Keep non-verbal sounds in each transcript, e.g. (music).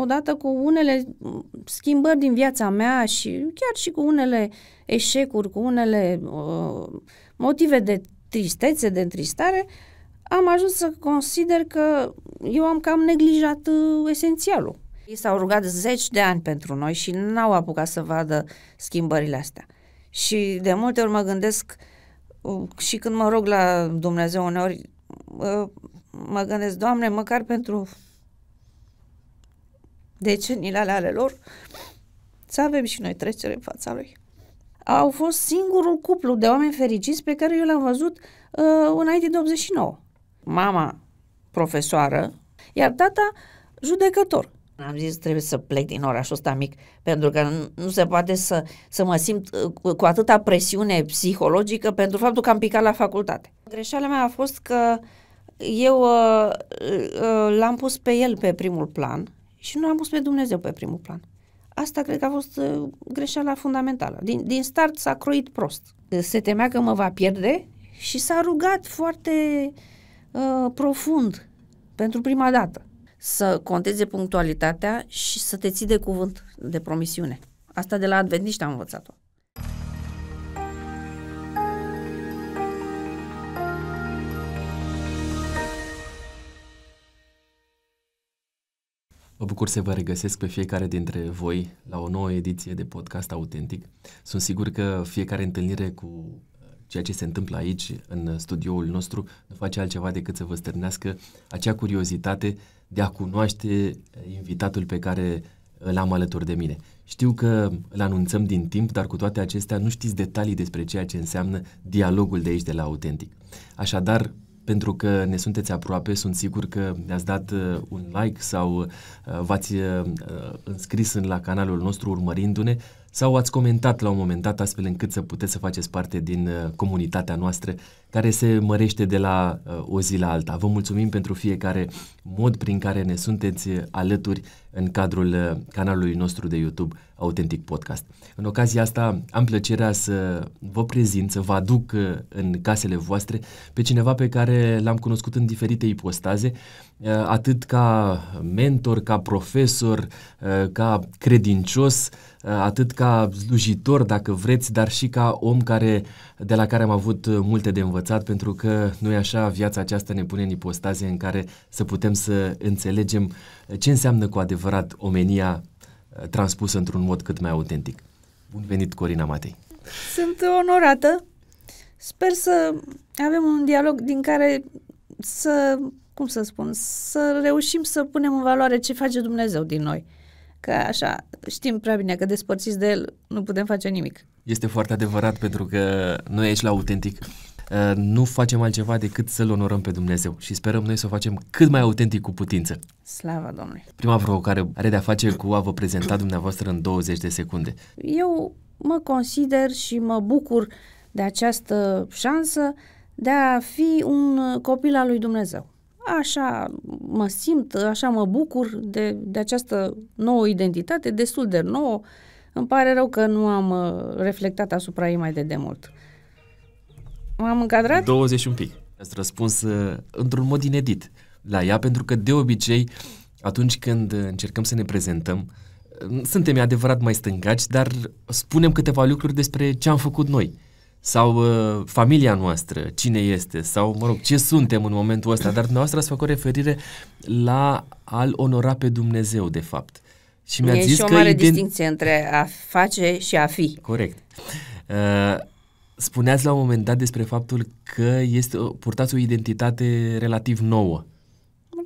odată cu unele schimbări din viața mea și chiar și cu unele eșecuri, cu unele uh, motive de tristețe, de tristare, am ajuns să consider că eu am cam neglijat uh, esențialul. Ei s-au rugat zeci de ani pentru noi și n-au apucat să vadă schimbările astea. Și de multe ori mă gândesc, uh, și când mă rog la Dumnezeu uneori, uh, mă gândesc, Doamne, măcar pentru deceniile ale, ale lor, să avem și noi trecere în fața lui. Au fost singurul cuplu de oameni fericiți pe care eu l-am văzut uh, înainte de 89. Mama profesoară, iar tata judecător. Am zis, trebuie să plec din orașul ăsta mic, pentru că nu se poate să, să mă simt uh, cu atâta presiune psihologică pentru faptul că am picat la facultate. Greșeala mea a fost că eu uh, uh, l-am pus pe el pe primul plan și nu am pus pe Dumnezeu pe primul plan. Asta cred că a fost uh, greșeala fundamentală. Din, din start s-a croit prost. Se temea că mă va pierde și s-a rugat foarte uh, profund pentru prima dată să conteze punctualitatea și să te ții de cuvânt, de promisiune. Asta de la adventiști am învățat-o. Mă bucur să vă regăsesc pe fiecare dintre voi la o nouă ediție de podcast autentic. Sunt sigur că fiecare întâlnire cu uh, ceea ce se întâmplă aici, în studioul nostru, nu face altceva decât să vă stârnească acea curiozitate de a cunoaște uh, invitatul pe care îl uh, am alături de mine. Știu că îl anunțăm din timp, dar cu toate acestea nu știți detalii despre ceea ce înseamnă dialogul de aici de la Autentic. Așadar, pentru că ne sunteți aproape, sunt sigur că ne-ați dat uh, un like sau uh, v-ați uh, înscris în la canalul nostru urmărindu-ne sau ați comentat la un moment dat astfel încât să puteți să faceți parte din uh, comunitatea noastră care se mărește de la uh, o zi la alta. Vă mulțumim pentru fiecare mod prin care ne sunteți alături în cadrul uh, canalului nostru de YouTube Autentic Podcast. În ocazia asta am plăcerea să vă prezint, să vă aduc în casele voastre pe cineva pe care l-am cunoscut în diferite ipostaze, Eh, atât ca mentor, ca profesor, eh, ca credincios, eh, atât ca slujitor, dacă vreți, dar și ca om care, de la care am avut multe de învățat, pentru că nu e așa viața aceasta ne pune în ipostaze în care să putem să înțelegem ce înseamnă cu adevărat omenia transpusă într-un mod cât mai autentic. Bun venit, Corina Matei! Sunt onorată. Sper să avem un dialog din care să cum să spun, să reușim să punem în valoare ce face Dumnezeu din noi. Că așa, știm prea bine că despărțiți de El nu putem face nimic. Este foarte adevărat pentru că noi aici la autentic uh, nu facem altceva decât să-L onorăm pe Dumnezeu și sperăm noi să o facem cât mai autentic cu putință. Slava Domnului! Prima provocare are de-a face cu a vă prezenta dumneavoastră în 20 de secunde. Eu mă consider și mă bucur de această șansă de a fi un copil al lui Dumnezeu așa mă simt, așa mă bucur de, de această nouă identitate, destul de nouă. Îmi pare rău că nu am uh, reflectat asupra ei mai de demult. M-am încadrat? 20 un pic. Ați răspuns uh, într-un mod inedit la ea, pentru că de obicei, atunci când încercăm să ne prezentăm, uh, suntem adevărat mai stângaci, dar spunem câteva lucruri despre ce am făcut noi sau uh, familia noastră, cine este, sau, mă rog, ce suntem în momentul ăsta, dar dumneavoastră ați făcut referire la al onora pe Dumnezeu, de fapt. Și mi-a zis și o că mare ident... distinție între a face și a fi. Corect. Uh, spuneați la un moment dat despre faptul că este, uh, purtați o identitate relativ nouă.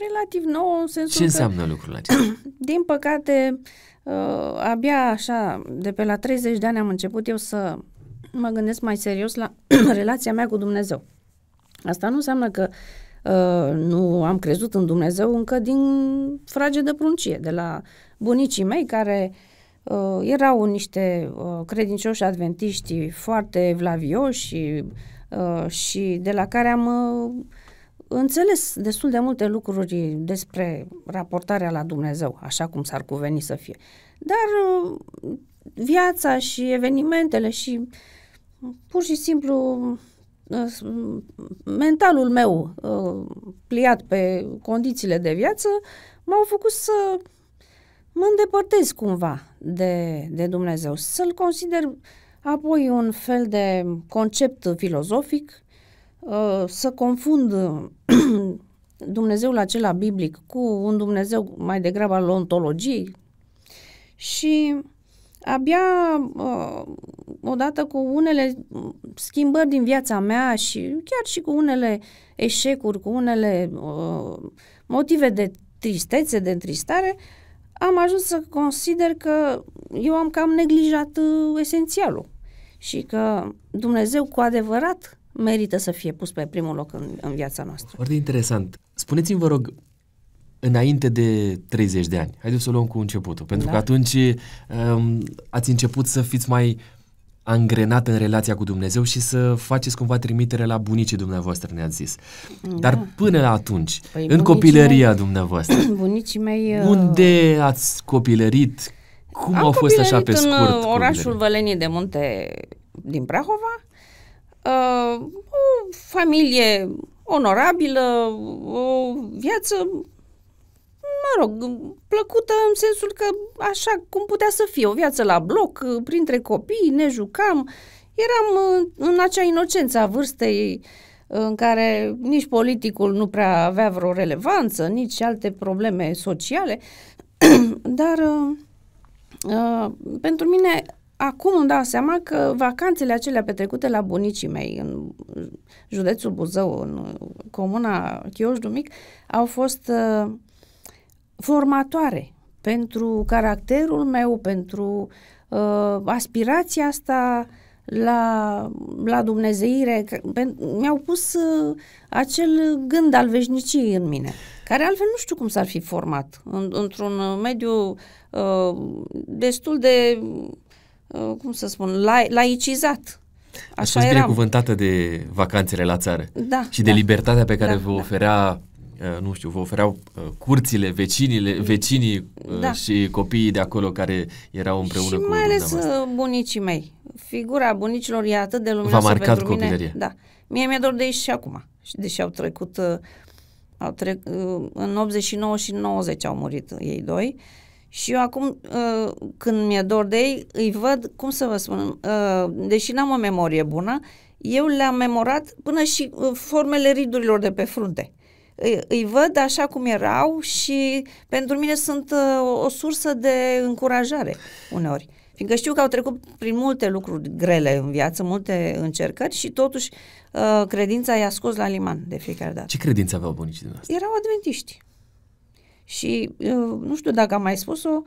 Relativ nouă în sensul Ce că, înseamnă lucrul acesta? (coughs) Din păcate, uh, abia așa, de pe la 30 de ani am început eu să mă gândesc mai serios la (clears throat) relația mea cu Dumnezeu. Asta nu înseamnă că uh, nu am crezut în Dumnezeu încă din frage de pruncie, de la bunicii mei care uh, erau niște uh, credincioși adventiști foarte vlavioși uh, și de la care am uh, înțeles destul de multe lucruri despre raportarea la Dumnezeu, așa cum s-ar cuveni să fie. Dar uh, viața și evenimentele și uh, pur și simplu ă, mentalul meu ă, pliat pe condițiile de viață m-au făcut să mă îndepărtez cumva de, de Dumnezeu, să-l consider apoi un fel de concept filozofic, ă, să confund (clears throat) Dumnezeul acela biblic cu un Dumnezeu mai degrabă al ontologiei și abia uh, odată cu unele schimbări din viața mea și chiar și cu unele eșecuri, cu unele uh, motive de tristețe, de întristare, am ajuns să consider că eu am cam neglijat uh, esențialul și că Dumnezeu cu adevărat merită să fie pus pe primul loc în, în viața noastră. Foarte interesant. Spuneți-mi, vă rog, înainte de 30 de ani. Haideți să o luăm cu începutul, pentru da. că atunci um, ați început să fiți mai angrenat în relația cu Dumnezeu și să faceți cumva trimitere la bunicii dumneavoastră, ne-ați zis. Da. Dar până la atunci, păi, în copilăria mei, dumneavoastră, (clears throat) bunicii mei, uh... unde ați copilărit? Cum Am au fost așa pe scurt? în uh, orașul Vălenii de Munte din Prahova. Uh, o familie onorabilă, o viață mă rog, plăcută în sensul că așa cum putea să fie, o viață la bloc, printre copii, ne jucam, eram uh, în acea inocență a vârstei uh, în care nici politicul nu prea avea vreo relevanță, nici alte probleme sociale, (clears throat) dar uh, pentru mine acum îmi dau seama că vacanțele acelea petrecute la bunicii mei în județul Buzău, în comuna Chioșdu Mic, au fost uh, formatoare pentru caracterul meu, pentru uh, aspirația asta la, la Dumnezeire. Mi-au pus uh, acel gând al veșniciei în mine, care altfel nu știu cum s-ar fi format în, într-un mediu uh, destul de, uh, cum să spun, la, laicizat. Așa Ați fost binecuvântată de vacanțele la țară da, și de da, libertatea pe care da, vă da. oferea da Uh, nu știu, vă ofereau uh, curțile, vecinile, mm. vecinii uh, da. și copiii de acolo care erau împreună și cu mai ales bunicii mei. Figura bunicilor e atât de luminoasă V-a marcat pentru mine. Da. Mie mi-e dor de ei și acum. Deși au trecut, au trec, în 89 și 90 au murit ei doi. Și eu acum, când mi-e dor de ei, îi văd, cum să vă spun, deși n-am o memorie bună, eu le-am memorat până și formele ridurilor de pe frunte. Mm îi, văd așa cum erau și pentru mine sunt uh, o, o sursă de încurajare uneori. Fiindcă știu că au trecut prin multe lucruri grele în viață, multe încercări și totuși uh, credința i-a scos la liman de fiecare dată. Ce credință aveau bunicii dumneavoastră? Erau adventiști. Și uh, nu știu dacă am mai spus-o,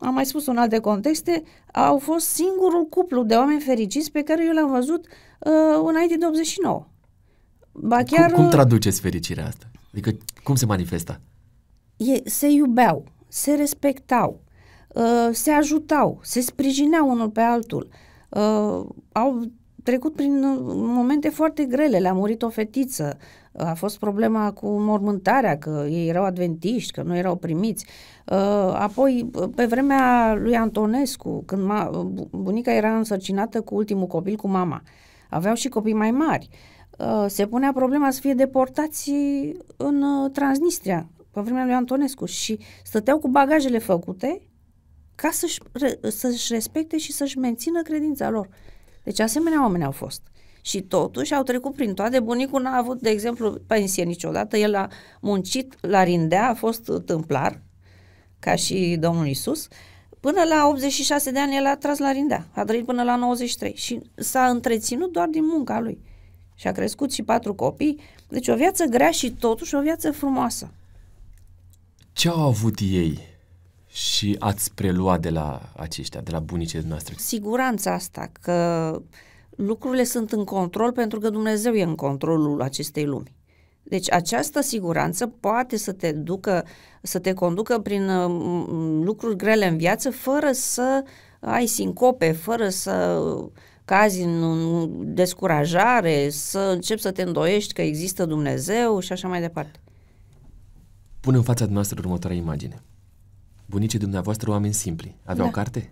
am mai spus în alte contexte, au fost singurul cuplu de oameni fericiți pe care eu l-am văzut uh, înainte de 89. Ba chiar, cum, cum traduceți fericirea asta? Adică cum se manifesta? E, se iubeau, se respectau, uh, se ajutau, se sprijineau unul pe altul. Uh, au trecut prin uh, momente foarte grele. Le-a murit o fetiță, a fost problema cu mormântarea, că ei erau adventiști, că nu erau primiți. Uh, apoi, uh, pe vremea lui Antonescu, când ma, bunica era însărcinată cu ultimul copil, cu mama, aveau și copii mai mari. Uh, se punea problema să fie deportați în uh, Transnistria, pe vremea lui Antonescu, și stăteau cu bagajele făcute ca să-și, să-și respecte și să-și mențină credința lor. Deci asemenea oameni au fost. Și totuși au trecut prin toate. Bunicul n-a avut, de exemplu, pensie niciodată. El a muncit la rindea, a fost tâmplar, ca și Domnul Isus. Până la 86 de ani el a tras la rindea. A trăit până la 93 și s-a întreținut doar din munca lui și a crescut și patru copii. Deci o viață grea și totuși o viață frumoasă. Ce au avut ei și ați preluat de la aceștia, de la bunicii noastre? Siguranța asta, că lucrurile sunt în control pentru că Dumnezeu e în controlul acestei lumi. Deci această siguranță poate să te ducă, să te conducă prin uh, lucruri grele în viață fără să ai sincope, fără să cazi în descurajare, să începi să te îndoiești că există Dumnezeu și așa mai departe. Pune în fața noastră următoarea imagine. Bunicii dumneavoastră oameni simpli. Aveau da. carte?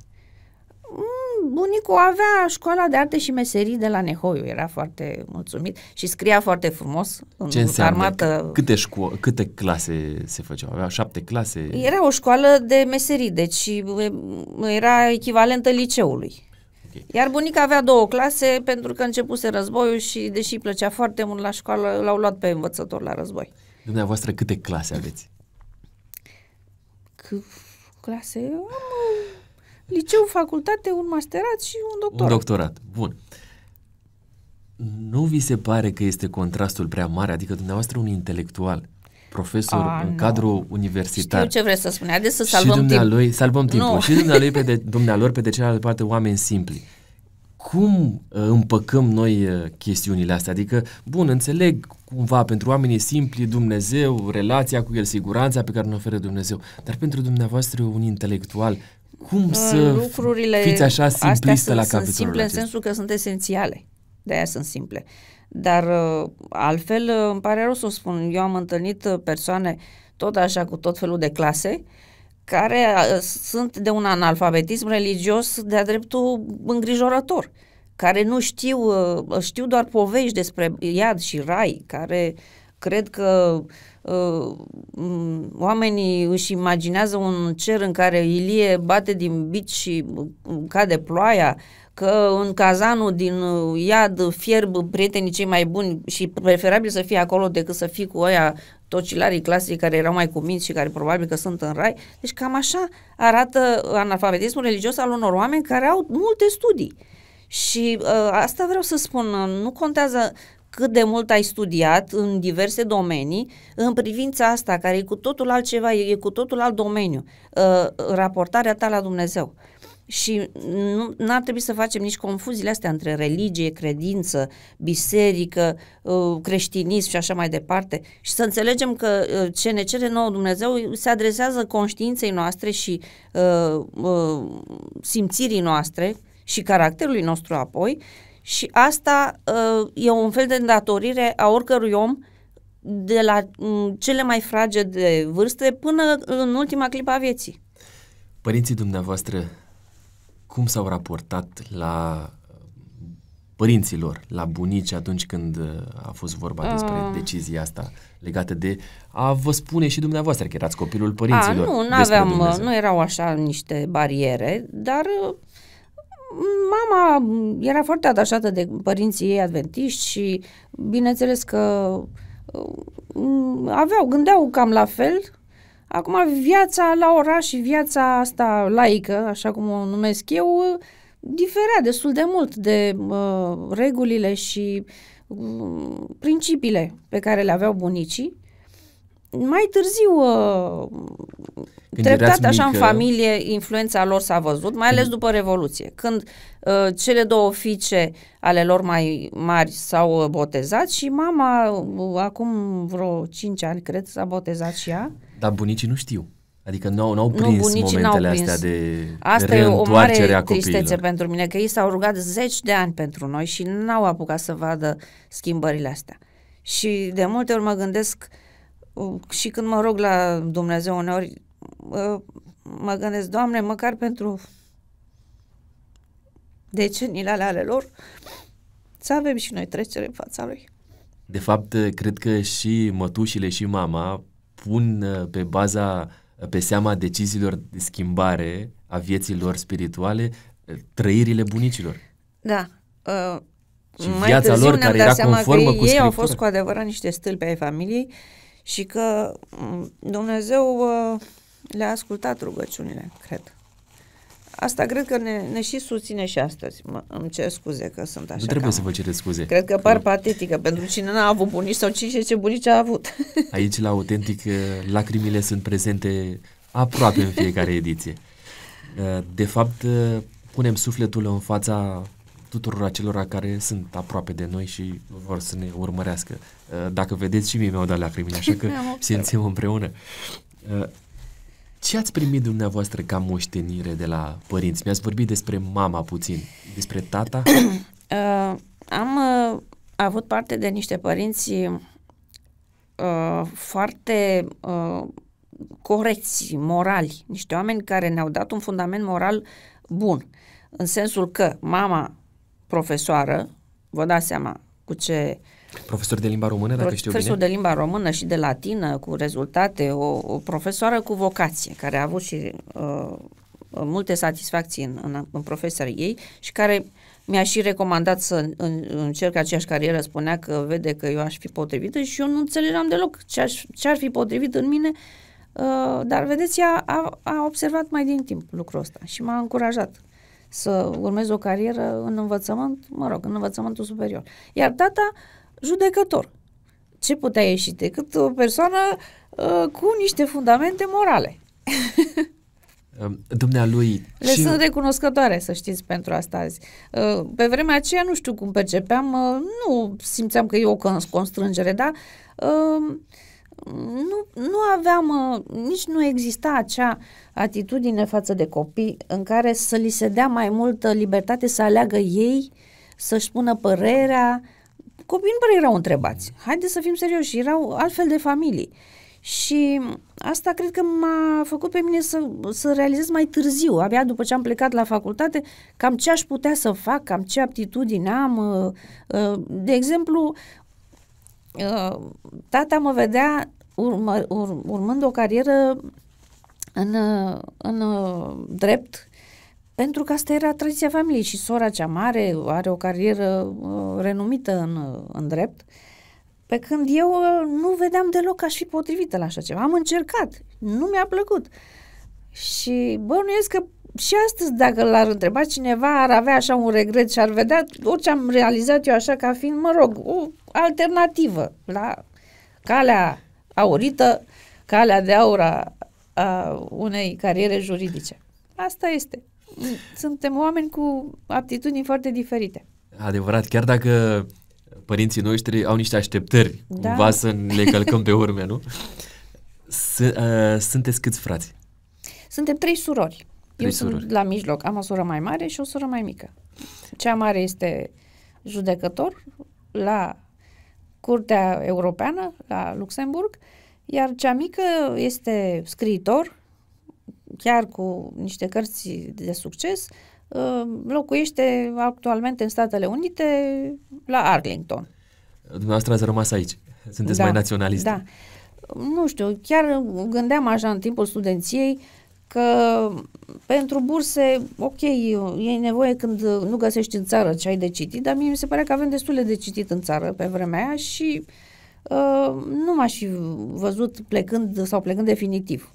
Mm, bunicul avea școala de arte și meserii de la Nehoiu, era foarte mulțumit și scria foarte frumos în Ce înseamnă? armată. Câte, șco- câte clase se făceau? Avea șapte clase? Era o școală de meserii, deci era echivalentă liceului. Okay. Iar bunica avea două clase pentru că începuse războiul și, deși îi plăcea foarte mult la școală, l-au luat pe învățător la război. Dumneavoastră, câte clase aveți? C- clase? Am liceu, facultate, un masterat și un doctorat. Un doctorat, bun. Nu vi se pare că este contrastul prea mare? Adică dumneavoastră un intelectual profesor A, în nu. cadrul universitar. Știu ce vreți să spune, haideți să salvăm și dumnealui, timp. Salvăm timpul. Nu. Și dumnealui pe de, (laughs) dumnealor, pe de cealaltă parte, oameni simpli. Cum uh, împăcăm noi uh, chestiunile astea? Adică, bun, înțeleg cumva pentru oamenii simpli Dumnezeu, relația cu El, siguranța pe care ne oferă Dumnezeu, dar pentru dumneavoastră un intelectual, cum mm, să Lucrurile fiți așa simplistă astea sunt, la capitolul sunt simple acest? în sensul că sunt esențiale. De aia sunt simple. Uh, dar uh, altfel, uh, îmi pare rău să spun, eu am întâlnit uh, persoane tot așa cu tot felul de clase care sunt de un analfabetism religios de-a dreptul îngrijorător, care nu știu, știu doar povești despre iad și rai, care cred că uh, oamenii își imaginează un cer în care Ilie bate din bici și cade ploaia, că în cazanul din uh, iad fierb prietenii cei mai buni și preferabil să fie acolo decât să fii cu oia tocilarii clasici care erau mai cuminți și care probabil că sunt în rai. Deci cam așa arată analfabetismul religios al unor oameni care au multe studii. Și uh, asta vreau să spun, uh, nu contează cât de mult ai studiat în diverse domenii, în privința asta, care e cu totul altceva, e cu totul alt domeniu, uh, raportarea ta la Dumnezeu și nu ar trebui să facem nici confuziile astea între religie, credință, biserică, uh, creștinism și așa mai departe. Și să înțelegem că uh, ce ne cere nouă Dumnezeu se adresează conștiinței noastre și uh, uh, simțirii noastre și caracterului nostru apoi și asta uh, e un fel de îndatorire a oricărui om de la um, cele mai frage de vârste până în ultima clipă a vieții. Părinții dumneavoastră cum s-au raportat la uh, părinților, la bunici atunci când uh, a fost vorba ah. despre uh. decizia asta legată de a vă spune și dumneavoastră că erați copilul părinților. A, nu, nu aveam, uh, nu erau așa niște bariere, dar mama era foarte atașată de părinții ei adventiști și bineînțeles că aveau, gândeau cam la fel Acum, viața la oraș și viața asta laică, așa cum o numesc eu, diferea destul de mult de uh, regulile și uh, principiile pe care le aveau bunicii. Mai târziu, uh, când treptat așa mică... în familie, influența lor s-a văzut, mai ales mm. după Revoluție, când uh, cele două fiice ale lor mai mari s-au uh, botezat și mama, uh, acum vreo 5 ani, cred, s-a botezat și ea. Dar bunicii nu știu. Adică nu, nu au prins nu, momentele n-au prins. astea de Asta e o mare tristețe pentru mine, că ei s-au rugat zeci de ani pentru noi și n-au apucat să vadă schimbările astea. Și de multe ori mă gândesc uh, și când mă rog la Dumnezeu uneori, uh, mă gândesc, Doamne, măcar pentru deceniile alea ale lor, să avem și noi trecere în fața Lui. De fapt, cred că și mătușile și mama pun uh, pe baza, uh, pe seama deciziilor de schimbare a vieților spirituale uh, trăirile bunicilor. Da. Uh, și mai viața lor care era conformă cu ei au fost cu adevărat niște stâlpi ai familiei și că mm, Dumnezeu uh, le-a ascultat rugăciunile, cred. Asta cred că ne, ne și susține și astăzi. Mă, îmi cer scuze că sunt așa. Nu trebuie cam. să vă cereți scuze. Cred că par că... patetică pentru cine n-a avut bunici sau cine ce bunici a avut. (laughs) Aici, la autentic, uh, lacrimile sunt prezente aproape în fiecare ediție. Uh, de fapt, uh, punem sufletul în fața tuturor acelora care sunt aproape de noi și vor să ne urmărească. Dacă vedeți și mie mi-au dat lacrimile, așa că (laughs) simțim împreună. Ce ați primit dumneavoastră ca moștenire de la părinți? Mi-ați vorbit despre mama puțin, despre tata? (clears throat) uh, am uh, avut parte de niște părinți uh, foarte uh, corecți, morali, niște oameni care ne-au dat un fundament moral bun, în sensul că mama profesoară, vă dați seama cu ce uh, Profesor de limba română, dacă profesor știu Profesor de limba română și de latină, cu rezultate, o, o profesoară cu vocație, care a avut și uh, multe satisfacții în, în, în profesia ei și care mi-a și recomandat să în, încerc aceeași carieră, spunea că vede că eu aș fi potrivită și eu nu înțelegeam deloc ce, aș, ce ar fi potrivit în mine, uh, dar vedeți, ea a, a observat mai din timp lucrul ăsta și m-a încurajat să urmez o carieră în învățământ, mă rog, în învățământul superior. Iar tata uh, judecător. Ce putea ieși decât o persoană uh, cu niște fundamente morale? (laughs) Um, dumnealui... Le și... sunt recunoscătoare, să știți, pentru asta azi. Uh, pe vremea aceea nu știu cum percepeam, uh, nu simțeam că e o constrângere, dar uh, nu, nu aveam, uh, nici nu exista acea atitudine față de copii în care să li se dea mai multă libertate să aleagă ei, să-și spună părerea, copiii nu prea erau întrebați. Haideți să fim serioși, erau altfel de familii. Și asta cred că m-a făcut pe mine să, să realizez mai târziu, abia după ce am plecat la facultate, cam ce aș putea să fac, cam ce aptitudine am. Uh, uh, de exemplu, uh, tata mă vedea urmă, urmând o carieră în, în drept pentru că asta era tradiția familiei și sora cea mare are o carieră uh, renumită în, uh, în drept, pe când eu uh, nu vedeam deloc că aș fi potrivită la așa ceva. Am încercat, nu mi-a plăcut. Și bănuiesc că și astăzi, dacă l-ar întreba cineva, ar avea așa un regret și ar vedea orice am realizat eu așa ca fiind, mă rog, o alternativă la calea aurită, calea de aur a unei cariere juridice. Asta este suntem oameni cu aptitudini foarte diferite. Adevărat, chiar dacă părinții noștri au niște așteptări, da. cumva să le călcăm pe urme, nu? S- uh, sunteți câți frați? Suntem trei surori. Trei Eu surori. sunt la mijloc. Am o soră mai mare și o soră mai mică. Cea mare este judecător la Curtea Europeană, la Luxemburg, iar cea mică este scriitor chiar cu niște cărți de succes, uh, locuiește actualmente în Statele Unite la Arlington. Dumneavoastră ați rămas aici. Sunteți da, mai naționalist. Da. Nu știu, chiar gândeam așa în timpul studenției că pentru burse, ok, e nevoie când nu găsești în țară ce ai de citit, dar mie mi se pare că avem destule de citit în țară pe vremea aia și uh, nu m-aș fi văzut plecând sau plecând definitiv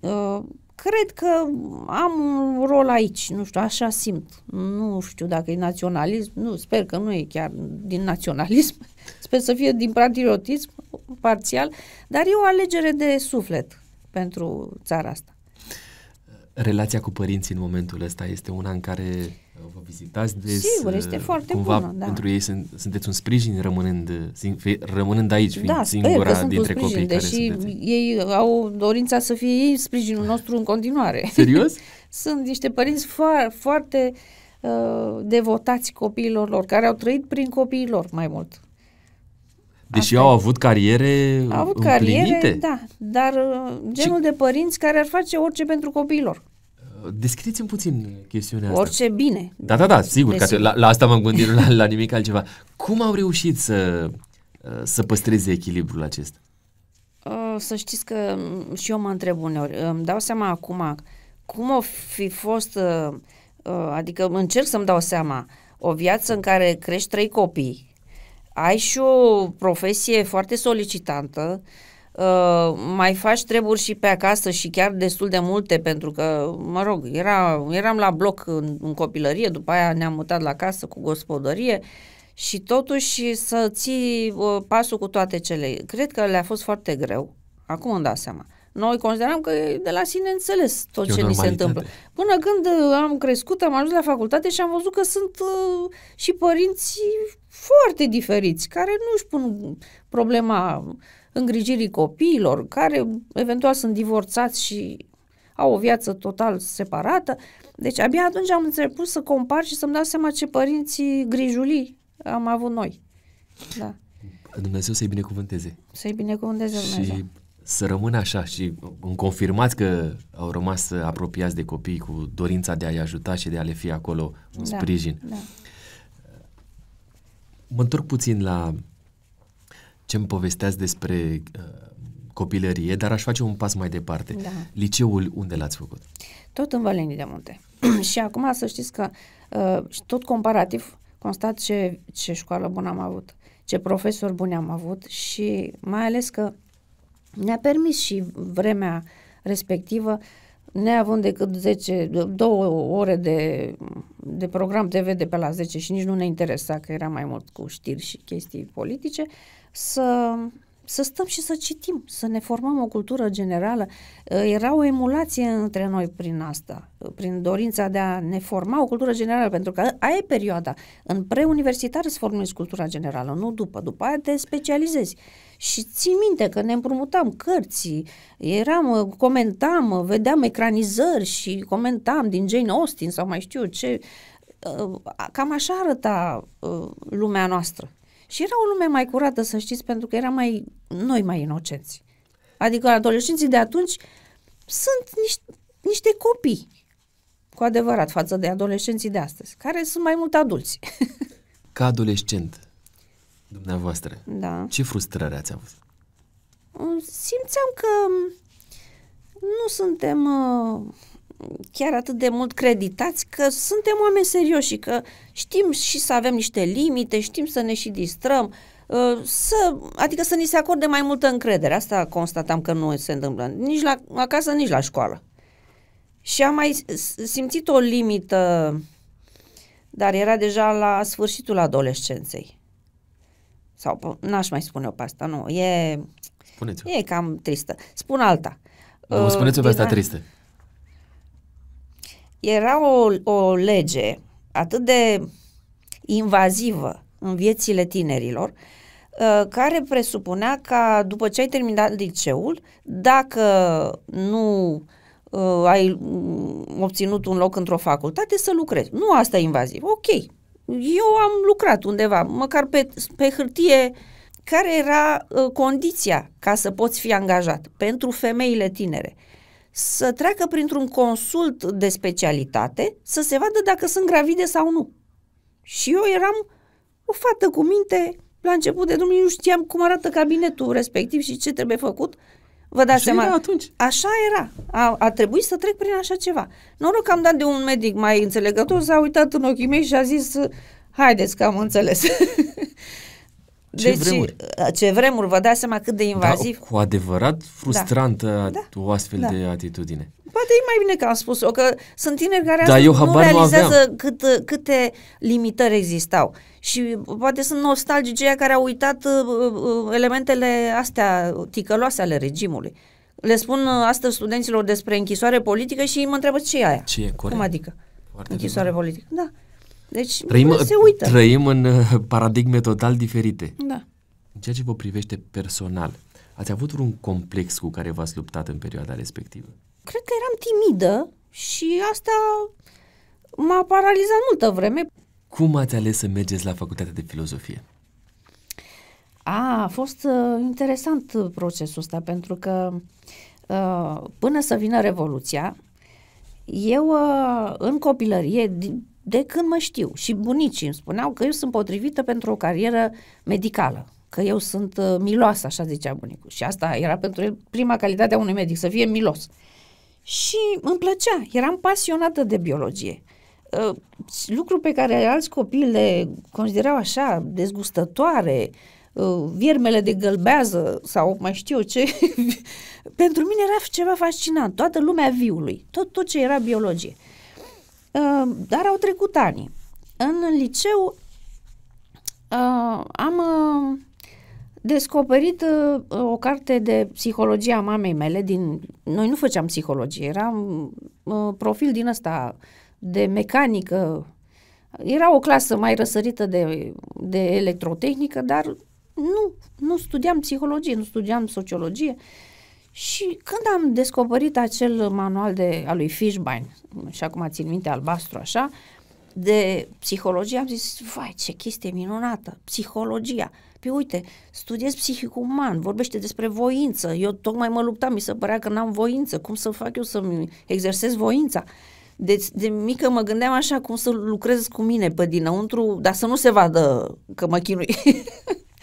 Uh, cred că am un rol aici, nu știu, așa simt. Nu știu dacă e naționalism, nu, sper că nu e chiar din naționalism, (laughs) sper să fie din patriotism parțial, dar e o alegere de suflet pentru țara asta. Relația cu părinții în momentul ăsta este una în care vă vizitați des. Sigur, este uh, foarte cumva bună, da. pentru ei sunt, sunteți un sprijin rămânând, rămânând aici, da, fiind da, singura sunt dintre sprijin, copii deși care ei au dorința să fie ei sprijinul ah. nostru în continuare. Serios? (laughs) sunt niște părinți foarte, foarte uh, devotați copiilor lor, care au trăit prin copiii lor mai mult. Deși Asta au avut cariere Au avut împlinite. cariere, da, dar uh, genul Ce? de părinți care ar face orice pentru copiilor. Descrieți-mi puțin chestiunea asta. Orice bine. Da, da, da, sigur, că la, la asta m-am gândit, la, la nimic altceva. Cum au reușit să, uh, să păstreze echilibrul acesta? Uh, să știți că mm, și eu mă întreb uneori, îmi dau seama acum cum o fi fost, uh, adică încerc să-mi dau seama, o viață în care crești trei copii, ai și o profesie foarte solicitantă, uh, Uh, mai faci treburi și pe acasă și chiar destul de multe pentru că, mă rog, era, eram la bloc în, în copilărie, după aia ne-am mutat la casă cu gospodărie și totuși să ții uh, pasul cu toate cele. Cred că le-a fost foarte greu. Acum îmi dau seama. Noi consideram că de la sine înțeles tot e ce ni se întâmplă. Până când uh, am crescut, am ajuns la facultate și am văzut că sunt uh, și părinți foarte diferiți, care nu își pun problema îngrijirii copiilor, care eventual sunt divorțați și au o viață total separată. Deci abia atunci am început să compar și să-mi dau seama ce părinții grijulii am avut noi. Da. Dumnezeu să-i binecuvânteze. Să-i binecuvânteze Dumnezeu. Și să rămână așa și îmi confirmați că au rămas apropiați de copii cu dorința de a-i ajuta și de a le fi acolo un da, sprijin. Da. Mă întorc puțin la ce-mi povesteați despre uh, copilărie, dar aș face un pas mai departe. Da. Liceul unde l-ați făcut? Tot în Valenii de Munte. (clears throat) și acum să știți că uh, tot comparativ constat ce, ce școală bună am avut, ce profesori buni am avut și mai ales că ne-a permis și vremea respectivă uh, neavând decât 10, două ore de, de program TV de pe la 10 și nici nu ne interesa că era mai mult cu știri și chestii politice, să, să stăm și să citim, să ne formăm o cultură generală. Eh, era o emulație între noi prin asta, eh, prin dorința de a ne forma o cultură generală, pentru că aia e perioada. În preuniversitar îți formezi cultura generală, nu după. După aia te specializezi. Și țin minte că ne împrumutam cărți, eram, uh, comentam, uh, vedeam ecranizări și comentam din Jane Austen sau mai știu ce. Uh, cam așa arăta lumea noastră. Și era o lume mai curată, să știți, pentru că era mai, noi mai inocenți. Adică adolescenții de atunci sunt niște, niște copii cu adevărat față de adolescenții de astăzi, care sunt mai mult adulți. (laughs) Ca adolescent, dumneavoastră. Da. Ce frustrare ați avut? Mm, simțeam că nu suntem uh, chiar atât de mult creditați că suntem oameni serioși și că știm și să avem niște limite, știm să ne și distrăm, uh, să, adică să ni se acorde mai multă încredere. Asta constatam că nu se întâmplă nici la acasă, nici la școală. Și am mai simțit o limită, dar era deja la sfârșitul adolescenței. Sau n-aș mai spune-o pe asta, nu. E, Spuneți-o. e cam tristă. Spun alta. Nu, uh, spuneți-o pe asta era... tristă. Era o, o lege atât de invazivă în viețile tinerilor, uh, care presupunea că după ce ai terminat liceul, dacă nu uh, ai mm, obținut un loc într-o facultate, să lucrezi. Nu asta e invaziv. Ok, eu am lucrat undeva, măcar pe, pe hârtie, care era uh, condiția ca să poți fi angajat pentru femeile tinere. Să treacă printr-un consult de specialitate, să se vadă dacă sunt gravide sau nu. Și eu eram o fată cu minte, la început de drum, nu știam cum arată cabinetul respectiv și ce trebuie făcut, Vă dați așa seama? Era atunci. Așa era. A, a trebuit să trec prin așa ceva. Noroc că am dat de un medic mai înțelegător, s-a uitat în ochii mei și a zis, haideți că am înțeles. (laughs) Ce deci, vremuri. ce vremuri, vă dați seama cât de da, invaziv. Da, cu adevărat da. frustrantă da, o astfel da. de atitudine. Poate e mai bine că am spus-o, că sunt tineri care da, eu nu realizează cât, câte limitări existau. Și poate sunt nostalgici care au uitat uh, uh, elementele astea ticăloase ale regimului. Le spun uh, astăzi studenților despre închisoare politică și mă întreabă ce e aia. Ce e, corect. Cum adică? Foarte închisoare bine. politică, da. Deci trăim, se uită. Trăim în uh, paradigme total diferite. Da. În ceea ce vă privește personal, ați avut un complex cu care v-ați luptat în perioada respectivă? cred că eram timidă și asta m-a paralizat multă vreme. Cum ați ales să mergeți la facultatea de filozofie? A, a fost uh, interesant uh, procesul ăsta, pentru că uh, până să vină Revoluția, eu uh, în copilărie, de, de când mă știu, și bunicii îmi spuneau că eu sunt potrivită pentru o carieră medicală, că eu sunt uh, miloasă, așa zicea bunicul. Și asta era pentru el prima calitate a unui medic, să fie milos. Uh, și îmi plăcea, eram pasionată de biologie. Ă, Lucru pe care alți copii le considerau așa dezgustătoare, ă, viermele de gălbează sau mai știu eu ce, (laughs) pentru mine era ceva fascinant, toată lumea viului, tot, tot ce era biologie. Ă, dar au trecut ani. În liceu am descoperit uh, o carte de psihologie a mamei mele. Din... Noi nu făceam psihologie, eram uh, profil din ăsta de mecanică. Era o clasă mai răsărită de, de electrotehnică, dar nu, nu studiam psihologie, nu studiam sociologie. Și când am descoperit acel manual de, al lui Fishbein, și acum țin minte albastru așa, de psihologie, am zis, vai, ce chestie minunată, psihologia. Uh, Păi uite, studiez psihic uman, vorbește despre voință. Eu tocmai mă luptam, mi se părea că n-am voință. Cum să fac eu să-mi exersez voința? Deci, de mică mă gândeam așa cum să lucrez cu mine pe dinăuntru, dar să nu se vadă că mă chinui.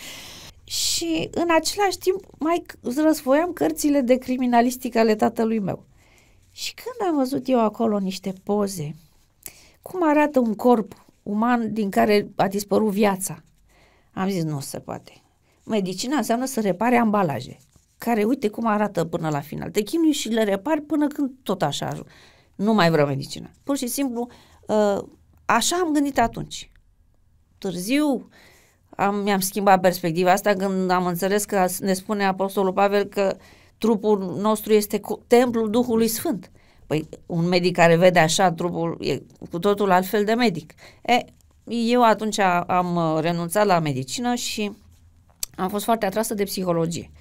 (laughs) și în același timp mai răsfoiam cărțile de criminalistică ale tatălui meu. Și când am văzut eu acolo niște poze, cum arată un corp uman din care a dispărut viața, am zis, nu se poate. Medicina înseamnă să repare ambalaje, care uite cum arată până la final. Te chinui și le repari până când tot așa ajung. Nu mai vreau medicina. Pur și simplu, uh, așa am gândit atunci. Târziu am, mi-am schimbat perspectiva asta când am înțeles că ne spune Apostolul Pavel că trupul nostru este templul Duhului Sfânt. Păi un medic care vede așa trupul e cu totul altfel de medic. E, eu atunci am uh, renunțat la medicină și am fost foarte atrasă de psihologie.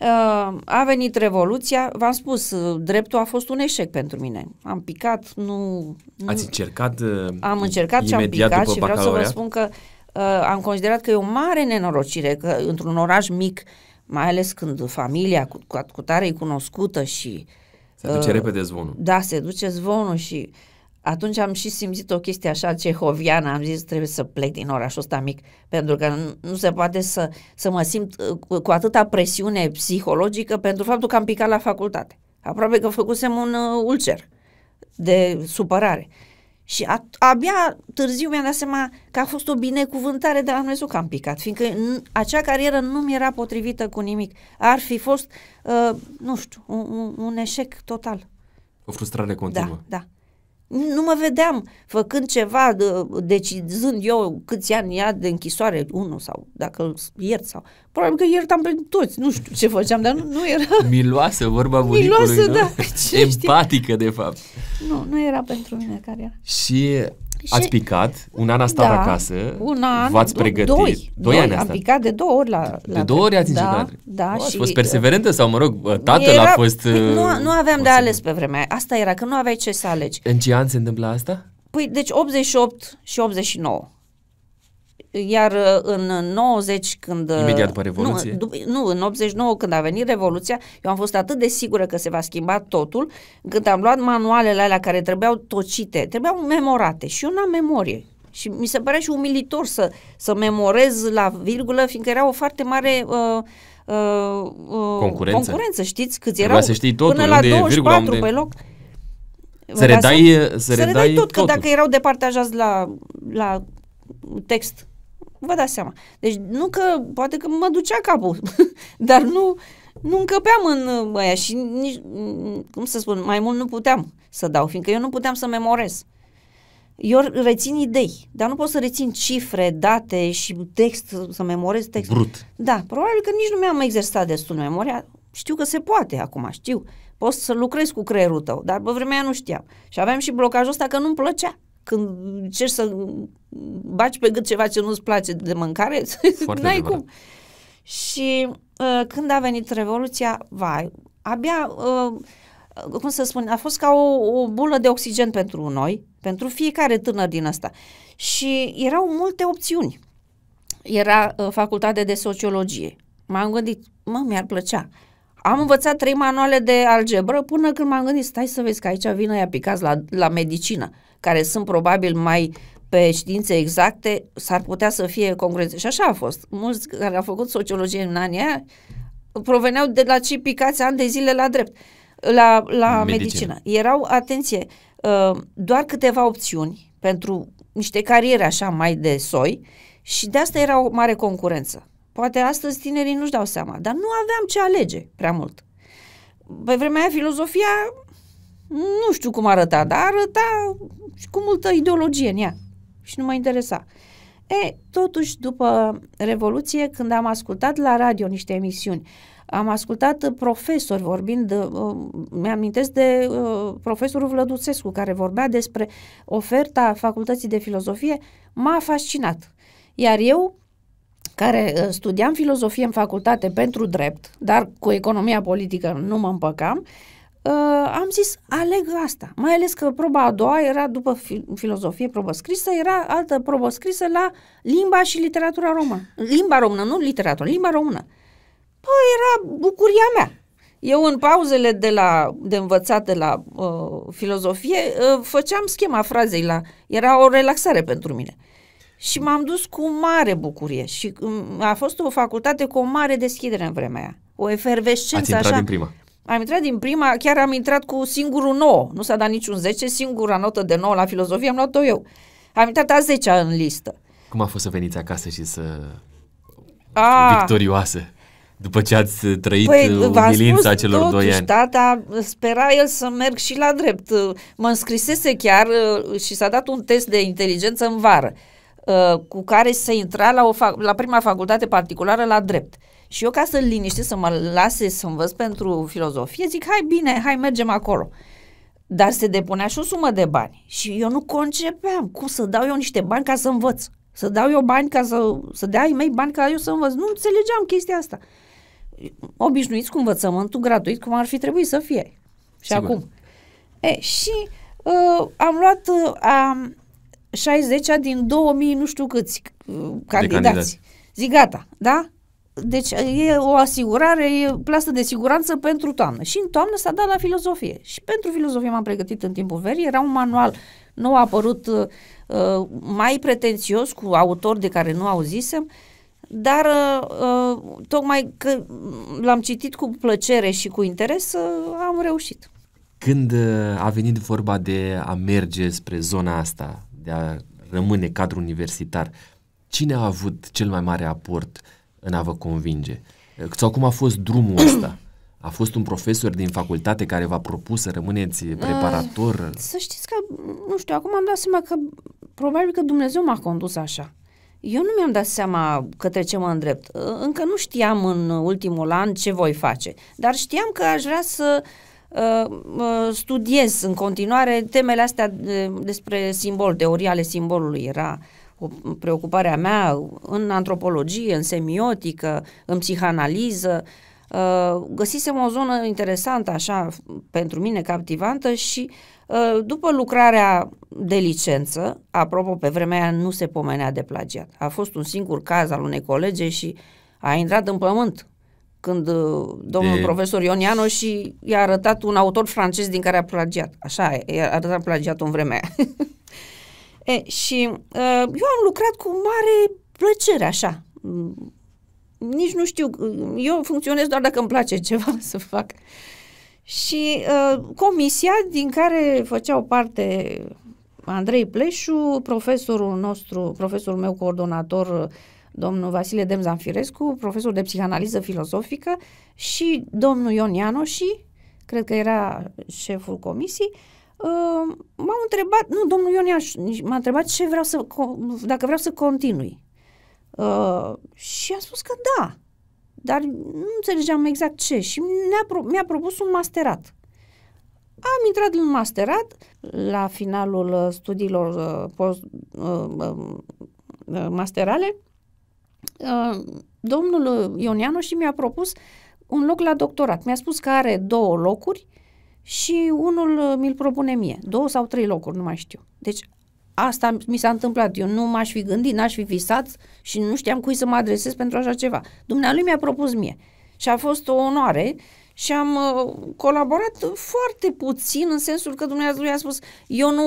Uh, a venit Revoluția, v-am spus, uh, dreptul a fost un eșec pentru mine. Am picat, nu... nu Ați încercat Am încercat și am picat și vreau să vă spun că uh, am considerat că e o mare nenorocire că într-un oraș mic, mai ales când familia cu, cu, cu tare e cunoscută și... Se duce uh, repede zvonul. Da, se duce zvonul și uh, atunci am și simțit o chestie așa cehoviană, am zis trebuie să plec din orașul ăsta mic, pentru că nu se poate să, să mă simt uh, cu atâta presiune psihologică pentru faptul că am picat la facultate. Aproape că făcusem un uh, ulcer de supărare. Și a, abia târziu mi-am dat seama că a fost o binecuvântare de la Dumnezeu că am picat, fiindcă n- acea carieră nu mi era potrivită cu nimic. Ar fi fost, uh, nu știu, un, un, un eșec total. O frustrare continuă. Da, da nu mă vedeam făcând ceva, decizând eu câți ani ia de închisoare, unul sau dacă îl iert sau... Probabil că iertam pe toți, nu știu ce făceam, dar nu, nu era... Miloasă, vorba bunicului, Miloasă, da, nu? da. (laughs) Ce Empatică, știi? de fapt. Nu, nu era pentru mine care era. Și Ați picat, un an a stat da, acasă, un an, v-ați pregătit. Doi, doi, doi ani am picat de două ori la, la De două ori ați da, încercat? Da, o, și, fost perseverentă sau, mă rog, tatăl era, păi, a fost... Uh, nu, nu aveam de ales pe vremea Asta era, că nu aveai ce să alegi. În ce an se întâmplă asta? Păi, deci 88 și 89. Iar uh, în 90 când... Uh, Imediat după Revoluție? Nu, nu, în 89 când a venit Revoluția, eu am fost atât de sigură că se va schimba totul, când am luat manualele alea care trebuiau tocite, trebuiau memorate și eu n-am memorie. Și mi se părea și umilitor să, să memorez la virgulă, fiindcă era o foarte mare uh, uh, uh, concurență. concurență. Știți câți erau? să știi totul, până la unde 24 unde... pe loc. Să redai, să, să redai, redai tot, tot, că dacă erau departajați la, la text Vă dați seama. Deci nu că, poate că mă ducea capul, (laughs) dar nu, nu încăpeam în uh, aia și nici, mm, cum să spun, mai mult nu puteam să dau, fiindcă eu nu puteam să memorez. Eu rețin idei, dar nu pot să rețin cifre, date și text, să memorez text. Brut. Da, probabil că nici nu mi-am exersat destul memoria. Știu că se poate acum, știu. Poți să lucrez cu creierul tău, dar pe vremea nu știam. Și aveam și blocajul ăsta că nu-mi plăcea când încerci să baci pe gât ceva ce nu-ți place de mâncare, (laughs) n-ai cum. Și uh, când a venit Revoluția, vai, abia, uh, cum să spun, a fost ca o, o bulă de oxigen pentru noi, pentru fiecare tânăr din asta. Și erau multe opțiuni. Era uh, facultatea de sociologie. M-am gândit, mă, mi-ar plăcea. Am învățat trei manuale de algebră până când m-am gândit, stai să vezi că aici vine ea picați la, la medicină. Uh, care sunt probabil mai pe științe exacte, s-ar putea să fie congruențe. Și așa a fost. Mulți care au făcut sociologie în anii aia proveneau de la cei picați ani de zile la drept, la, la medicină. medicină. Erau, atenție, uh, doar câteva opțiuni pentru niște cariere așa mai de soi și de asta era o mare concurență. Poate astăzi tinerii nu-și dau seama, dar nu aveam ce alege prea mult. Pe vremea aia filozofia nu știu cum arăta, dar arăta cu multă ideologie în ea și nu mă interesa. E, totuși, după Revoluție, când am ascultat la radio niște emisiuni, am ascultat profesori vorbind, uh, mi-amintesc de uh, profesorul Vlăduțescu care vorbea despre oferta Facultății de Filozofie, m-a fascinat. Iar eu, care uh, studiam filozofie în facultate pentru drept, dar cu economia politică nu mă împăcam, uh, uh, am zis, aleg asta. Mai ales că proba a doua era după fi- filozofie, probă scrisă, era altă probă scrisă la limba și literatura română. Limba română, nu literatura, limba română. Păi era bucuria mea. Eu în pauzele de, la, de învățat de la uh, filozofie uh, făceam schema frazei la... Era o relaxare pentru mine. Și m-am dus cu mare bucurie și um, a fost o facultate cu o mare deschidere în vremea aia. O efervescență Ați așa. din prima. Am intrat din prima, chiar am intrat cu singurul 9. Nu s-a dat niciun 10, singura notă de 9 la filozofie am luat-o eu. Am intrat a 10 în listă. Cum a fost să veniți acasă și să... A. victorioasă? După ce ați trăit păi, uh, umilința celor doi ani. tata da, spera el să merg și la drept. Mă înscrisese chiar uh, și s-a dat un test de inteligență în vară. Uh, cu care să intra la, o fac- la prima facultate particulară la drept. Și eu ca să-l liniște, să mă lase să învăț pentru filozofie, zic, hai bine, hai mergem acolo. Dar se depunea și o sumă de bani. Și eu nu concepeam cum să dau eu niște bani ca să învăț. Să dau eu bani ca să, să dea ei mei bani ca eu să învăț. Nu înțelegeam chestia asta. Obișnuiți cu învățământul gratuit cum ar fi trebuit să fie. Și Sigur. acum. E, și uh, am luat, uh, am, 60 din 2000 nu știu câți uh, candidați. candidați. Zic gata, da? Deci uh, e o asigurare, e plasă de siguranță pentru toamnă. Și în toamnă s-a dat la filozofie. Și pentru filozofie m-am pregătit în timpul verii. Era un manual nou apărut, uh, uh, mai pretențios, cu autor de care nu auzisem, dar uh, tocmai că l-am citit cu plăcere și cu interes, uh, am reușit. Când a venit vorba de a merge spre zona asta, de a rămâne cadru universitar, cine a avut cel mai mare aport în a vă convinge? Sau cum a fost drumul (clears throat) ăsta? A fost un profesor din facultate care v-a propus să rămâneți ah, preparator? Să știți că, nu știu, acum am dat seama că probabil că Dumnezeu m-a condus așa. Eu nu mi-am dat seama către ce mă îndrept. Încă nu știam în ultimul an ce voi face, dar știam că aș vrea să uh, Uh, studiez în continuare temele astea de, uh, despre simbol, teoria ale simbolului era o preocupare a mea în antropologie, în semiotică, în psihanaliză. Uh, găsisem o zonă interesantă, așa, pentru mine captivantă și după lucrarea de licență, apropo, pe vremea aia nu se pomenea de plagiat. A fost un singur caz al unei colege și a intrat în pământ când uh, domnul de... profesor Ionianu și i-a arătat un autor francez din care a plagiat. Așa, i-a arătat plagiat în vremea aia. (laughs) e, și uh, eu am lucrat cu mare plăcere, așa. Mm, nici nu știu, mm, eu funcționez doar dacă îmi place ceva (laughs) să fac. Și uh, comisia din care făceau parte Andrei Pleșu, profesorul nostru, profesorul meu coordonator domnul Vasile Demzanfirescu, profesor de psihanaliză filozofică și domnul Ion Ianoși, cred că era șeful comisiei, uh, m-au întrebat, nu, domnul Ion Ianoși, m-a întrebat ce vreau să, dacă vreau să continui. Uh, și am spus că da, dar nu înțelegeam exact ce și mi-a propus un masterat. Am intrat în masterat la finalul uh, studiilor post, masterale Uh, domnul Ionianu și mi-a propus un loc la doctorat. Mi-a spus că are două locuri și unul uh, mi-l propune mie. Două sau trei locuri, nu mai știu. Deci asta mi s-a întâmplat. Eu nu m-aș fi gândit, n-aș fi visat și nu știam cui să mă adresez pentru așa ceva. Dumnealui mi-a propus mie. Și a fost o onoare uh, și am uh, colaborat foarte puțin în sensul că dumneavoastră i-a spus eu nu,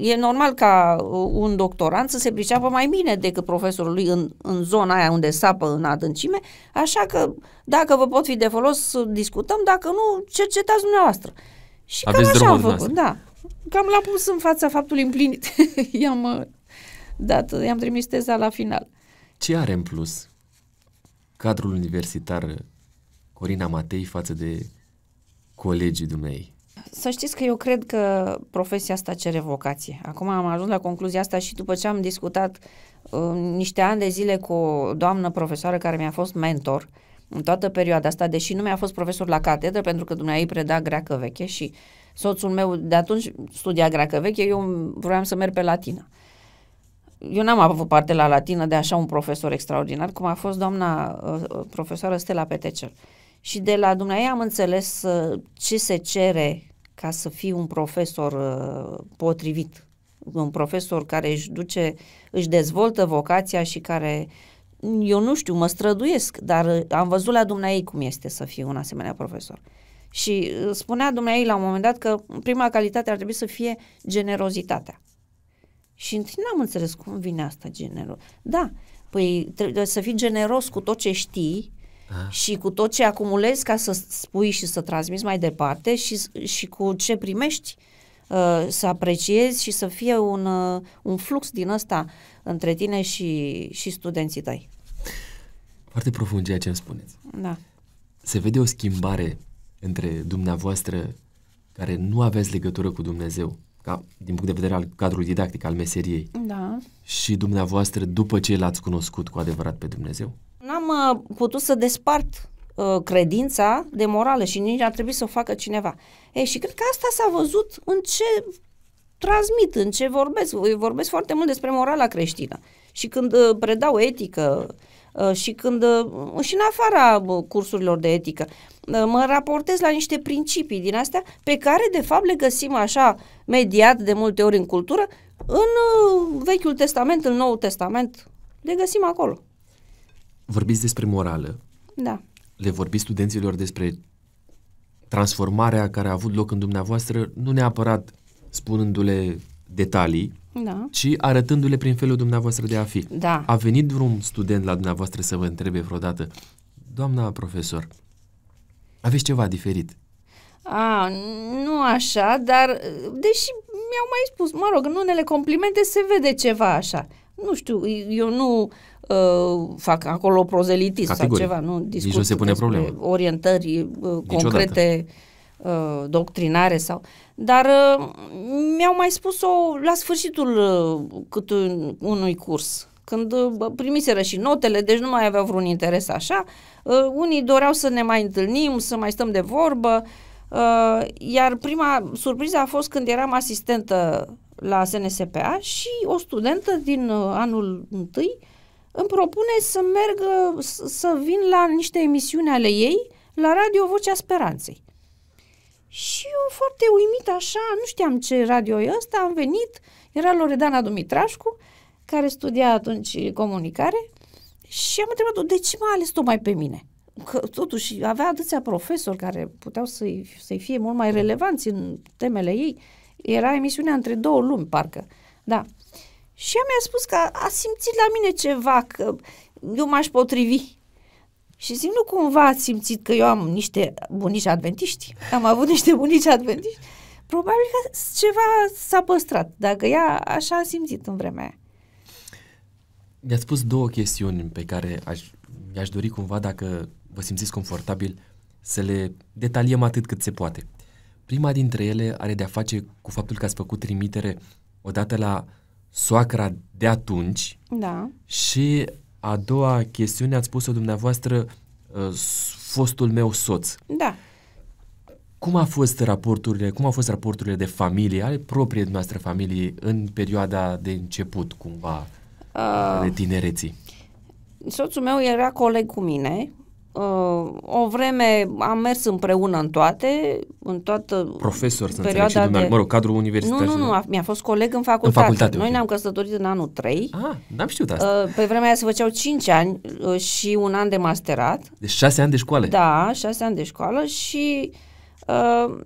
e normal ca uh, un doctorant să se priceapă mai bine decât profesorul lui în, în zona aia unde sapă în adâncime, așa că dacă vă pot fi de folos, discutăm, dacă nu, cercetați dumneavoastră. Și Aveți cam așa am făcut, da. Cam l-am pus în fața faptului împlinit. (laughs) i-am uh, dat, i-am trimis teza la final. Ce are în plus cadrul universitar Corina Matei față de colegii dumnei? Să știți că eu cred că profesia asta cere vocație. Acum am ajuns la concluzia asta și după ce am discutat uh, niște ani de zile cu o doamnă profesoară care mi-a fost mentor în toată perioada asta, deși nu mi-a fost profesor la catedră, pentru că dumneai preda greacă veche și soțul meu de atunci studia greacă veche, eu vroiam să merg pe latină. Eu n-am avut parte la latină de așa un profesor extraordinar, cum a fost doamna uh, uh profesoară Stella Petecel. Uh, și de la dumneavoastră am înțeles uh, ce se cere ca să fii un profesor uh, potrivit, un profesor care își duce, își dezvoltă vocația și care eu nu știu, mă străduiesc, dar uh, am văzut la dumneavoastră cum este să fii un asemenea profesor. Și spunea dumneavoastră la un moment dat că prima calitate ar trebui să fie generozitatea. Și întâi n-am înțeles cum vine asta generos. Da, păi trebuie să fii generos cu tot ce știi Aha. Da. și cu tot ce acumulezi ca să spui și să transmiți mai departe și, și cu ce primești uh, să apreciezi și să fie un, uh, un flux din ăsta între tine și, și studenții tăi. Foarte profund ceea ce îmi spuneți. Da. Se vede o schimbare între dumneavoastră care nu aveți legătură cu Dumnezeu, ca, din punct de vedere al cadrului didactic, al meseriei, da. și dumneavoastră după ce l-ați cunoscut cu adevărat pe Dumnezeu? N-am uh, putut să despart uh, credința de morală și nici ar trebui să o facă cineva. Ei, și cred că asta s-a văzut în ce transmit, în ce vorbesc. Eu vorbesc foarte mult despre morala creștină. Și când uh, predau etică, și când și în afara cursurilor de etică mă raportez la niște principii din astea pe care de fapt le găsim așa mediat de multe ori în cultură în Vechiul Testament, în Noul Testament le găsim acolo vorbiți despre morală. Da. Le vorbiți studenților despre transformarea care a avut loc în dumneavoastră, nu neapărat spunându-le detalii, da. ci arătându-le prin felul dumneavoastră de a fi. Da. A venit vreun student la dumneavoastră să vă întrebe vreodată, doamna profesor, aveți ceva diferit? A, nu așa, dar deși mi-au mai spus, mă rog, în unele complimente se vede ceva așa. Nu știu, eu nu uh, fac acolo prozelitism Categorii. sau ceva, nu discut nu se pune probleme. orientări uh, concrete uh, doctrinare sau... Dar uh, mi-au mai spus-o la sfârșitul uh, cât un, unui curs, când uh, primiseră și notele, deci nu mai aveau vreun interes așa. Uh, unii doreau să ne mai întâlnim, să mai stăm de vorbă, uh, iar prima surpriză a fost când eram asistentă la SNSPA și o studentă din uh, anul 1 îmi propune să merg uh, să vin la niște emisiuni ale ei la Radio Vocea Speranței. Și eu foarte uimit așa, nu știam ce radio e ăsta, am venit, era Loredana Dumitrașcu, care studia atunci comunicare și am întrebat de ce m-a ales tocmai pe mine? Că totuși avea atâția profesori care puteau să-i, să fie mult mai relevanți în temele ei era emisiunea între două lumi, parcă. Da. Și ea mi-a spus că a simțit la mine ceva, că eu m-aș potrivi. Și zic, nu cumva ați simțit că eu am niște bunici adventiști? Am avut niște (laughs) bunici adventiști? Probabil că ceva s-a păstrat, dacă ea așa a simțit în vremea aia. Mi-a spus două chestiuni pe care aș, mi-aș dori cumva, dacă vă simțiți confortabil, să le detaliem atât cât se poate. Prima dintre ele are de-a face cu faptul că ați făcut trimitere odată la soacra de atunci da. și a doua chestiune ați spus-o dumneavoastră uh, fostul meu soț. Da. Cum a fost raporturile, cum au fost raporturile de familie, ale propriei noastre familii în perioada de început, cumva, uh, de tinereții? Soțul meu era coleg cu mine o vreme am mers împreună în toate, în toată Profesor, să perioada de... Mă rog, cadrul universitar. Nu, nu, nu, mi-a fost coleg în facultate. În facultate Noi okay. ne-am căsătorit în anul 3. Ah, n-am știut asta. Uh, pe vremea aia se făceau 5 ani uh, și un an de masterat. Deci 6 ani de școală. Da, 6 ani de școală și uh,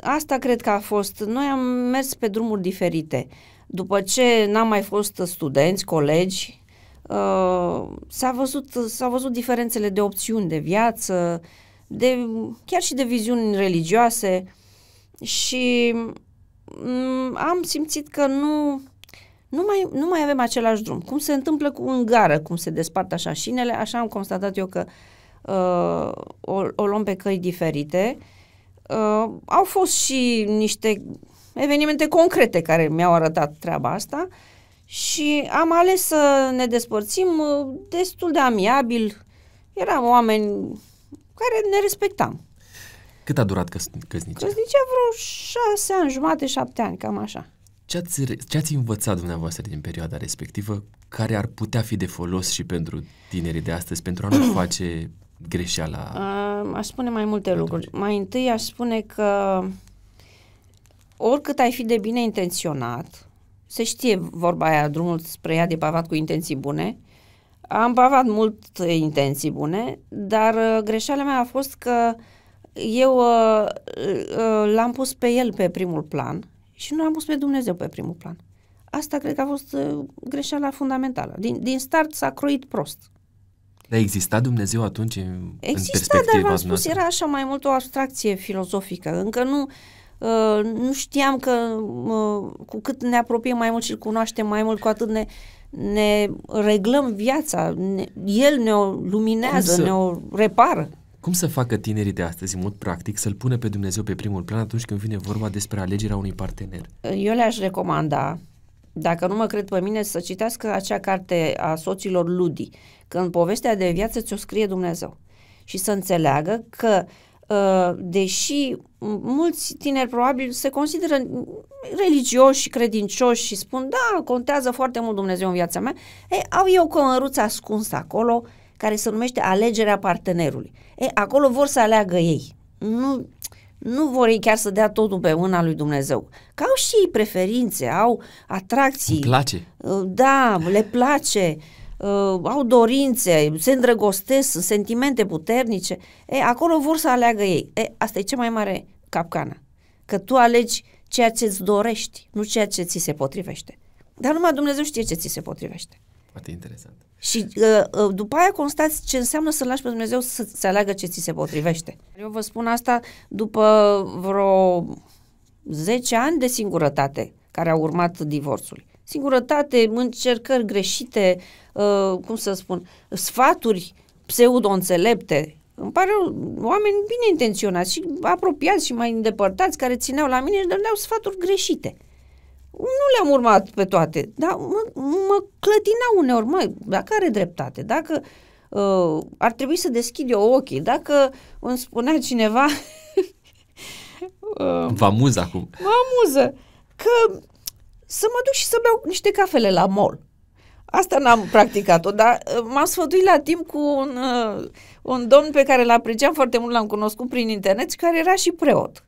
asta cred că a fost. Noi am mers pe drumuri diferite. După ce n-am mai fost studenți, colegi, Uh, s-a văzut, s-au văzut diferențele de opțiuni de viață, de, chiar și de viziuni religioase și mm, am simțit că nu, nu, mai, nu mai avem același drum. Cum se întâmplă cu în gară, cum se despart așa șinele, așa am constatat eu că uh, o, o luăm pe căi diferite. Uh, au fost și niște evenimente concrete care mi-au arătat treaba asta, uh, și am ales să ne despărțim uh, destul de amiabil. Eram oameni care ne respectam. Cât a durat căs- căsnicia? Căsnicia vreo șase ani, jumate, șapte ani, cam așa. Ce ați, ce ați învățat dumneavoastră din perioada respectivă care ar putea fi de folos și pentru tinerii de astăzi pentru a nu (clears throat) face greșeala? A aș spune mai multe lucruri. Mai întâi aș spune că oricât ai fi de bine intenționat, se știe vorba aia, drumul spre ea de pavat cu intenții bune. Am pavat mult intenții bune, dar uh, greșeala mea a fost că eu uh, uh, l-am pus pe el pe primul plan și nu l-am pus pe Dumnezeu pe primul plan. Asta cred că a fost greșeala fundamentală. Din, din start s-a croit prost. Dar exista Dumnezeu atunci în Exista, în perspectiva dar v-am spus, era așa mai mult o abstracție filozofică. Încă nu, uh, Uh, nu știam că uh, cu cât ne apropiem mai mult și îl cunoaștem mai mult, cu atât ne, ne reglăm viața. Ne, el ne o luminează, să, ne o repară. Cum să facă tinerii de astăzi, în mod practic, să-L pună pe Dumnezeu pe primul plan atunci când vine vorba despre alegerea unui partener? Eu le-aș recomanda, dacă nu mă cred pe mine, să citească acea carte a soților Ludi, când povestea de viață ți-o scrie Dumnezeu și să înțeleagă că uh, Uh, deși mulți tineri probabil se consideră religioși și credincioși și spun, da, contează foarte mult Dumnezeu în viața mea, E au eu o măruță ascunsă acolo care se numește alegerea partenerului. E acolo vor să aleagă ei. Nu, nu vor ei chiar să dea totul pe mâna lui Dumnezeu. Că au și ei preferințe, au atracții. Îmi place. Uh, da, le place. Uh, au dorințe, se îndrăgostesc, sunt sentimente puternice, e, acolo vor să aleagă ei. E, asta e cea mai mare capcană. Că tu alegi ceea ce îți dorești, nu ceea ce ți se potrivește. Dar numai Dumnezeu știe ce ți se potrivește. Foarte interesant. Și uh, uh, după aia constați ce înseamnă să lași pe Dumnezeu să se aleagă ce ți se potrivește. Eu vă spun asta după vreo 10 ani de singurătate care a urmat divorțul singurătate, încercări greșite, uh, cum să spun, sfaturi pseudo-înțelepte. Îmi pare oameni bine intenționați și apropiați și mai îndepărtați care țineau la mine și dădeau sfaturi greșite. Nu le-am urmat pe toate, dar mă, mă clătinau uneori, măi, dacă are dreptate, dacă uh, ar trebui să deschid eu ochii, dacă îmi spunea cineva... (laughs) uh, Vă amuză acum. Mă amuză că să mă duc și să beau niște cafele la mall. Asta n-am practicat-o, dar uh, m-am sfătuit la timp cu un, uh, un domn pe care l-a apreciam foarte mult, l-am cunoscut prin internet, care era și preot.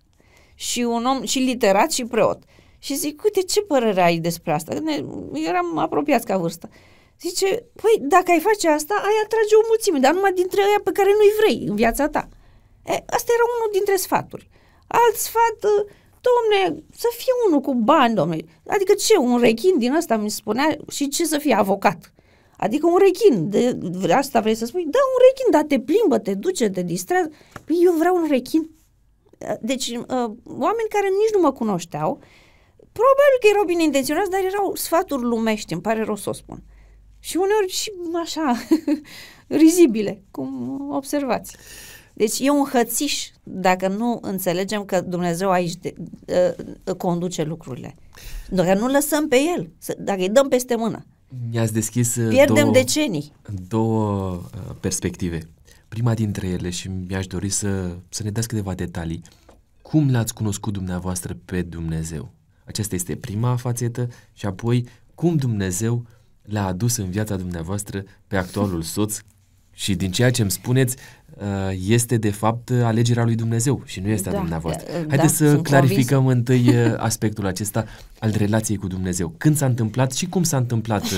Și un om, și literat, și preot. Și zic, uite, ce părere ai despre asta? Ne, eram apropiați ca vârstă. Zice, păi, dacă ai face asta, ai atrage o mulțime, dar numai dintre aia pe care nu-i vrei în viața ta. E, asta era unul dintre sfaturi. Alt sfat, uh, domne, să fie unul cu bani, domne. Adică ce, un rechin din asta mi spunea și ce să fie avocat? Adică un rechin, de, asta vrei să spui? Da, un rechin, dar te plimbă, te duce, te distrează. Păi eu vreau un rechin. Deci, uh, oameni care nici nu mă cunoșteau, probabil că erau bine intenționați, dar erau sfaturi lumești, îmi pare rău să o spun. Și uneori și așa, (laughs) rizibile, cum observați. Deci e un hățiș dacă nu înțelegem că Dumnezeu aici de, de, ă, ă, conduce lucrurile. Dacă nu lăsăm pe El, să, dacă îi dăm peste mână. Mi-ați deschis ă, Pierdem două, decenii. două perspective. Prima dintre ele și mi-aș dori să, să ne dați câteva detalii. Cum l-ați cunoscut dumneavoastră pe Dumnezeu? Aceasta este prima fațetă și apoi cum Dumnezeu l-a adus în viața dumneavoastră pe actualul soț și din ceea ce îmi spuneți, uh, este de fapt alegerea lui Dumnezeu și nu este a da, dumneavoastră. Da, da, Haideți da, să clarificăm convins. întâi uh, aspectul acesta al relației cu Dumnezeu. Când s-a întâmplat și cum s-a întâmplat uh,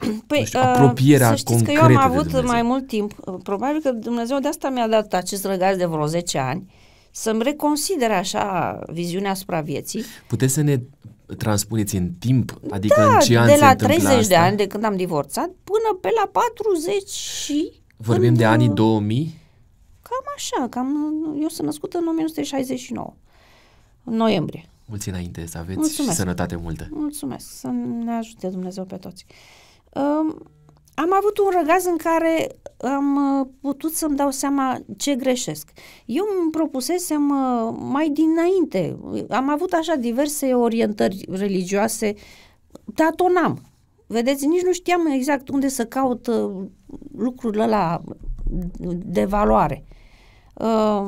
(coughs) păi, știu, apropierea să știți că eu am avut mai mult timp. Probabil că Dumnezeu de asta mi-a dat acest răgaz de vreo 10 ani să-mi reconsider așa viziunea asupra vieții. Puteți să ne transpuneți în timp? Adică da, în ce an de la 30 de ani de când am divorțat până pe la 40 și Vorbim în, de anii 2000? Uh, cam așa, cam, uh, eu sunt născută în 1969, în noiembrie. Mulți înainte să aveți Mulțumesc. și sănătate multă. Mulțumesc, să ne ajute Dumnezeu pe toți. Um, am avut un răgaz în care am uh, putut să-mi dau seama ce greșesc. Eu îmi propusesem mai dinainte, am avut așa diverse orientări religioase, tatonam. Vedeți, nici nu știam exact unde să caut lucrurile la de valoare. Uh,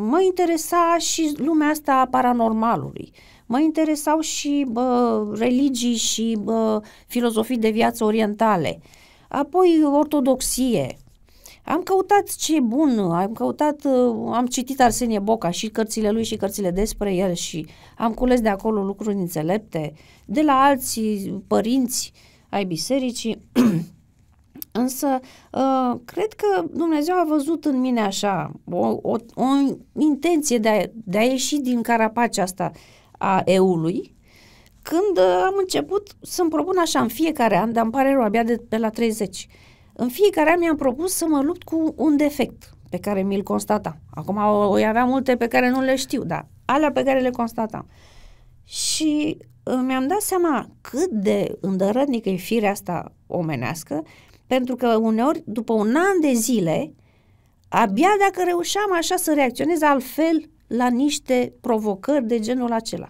mă interesa și lumea asta a paranormalului. Mă interesau și bă, religii și bă, filozofii de viață orientale. Apoi ortodoxie. Am căutat ce e bun, am căutat, uh, am citit Arsenie Boca și cărțile lui și cărțile despre el și am cules de acolo lucruri înțelepte de la alții părinți ai bisericii. (clears throat) Însă, uh, cred că Dumnezeu a văzut în mine așa o, o, o intenție de a, de a ieși din carapacea asta a eului, când uh, am început să-mi propun așa în fiecare an, dar îmi pare rău, abia de, pe la 30, în fiecare an mi-am propus să mă lupt cu un defect pe care mi-l constata. Acum o, avea aveam multe pe care nu le știu, dar alea pe care le constatam. Și uh, mi-am dat seama cât de îndărătnică e firea asta omenească pentru că uneori, după un an de zile, abia dacă reușeam așa să reacționez altfel la niște provocări de genul acela.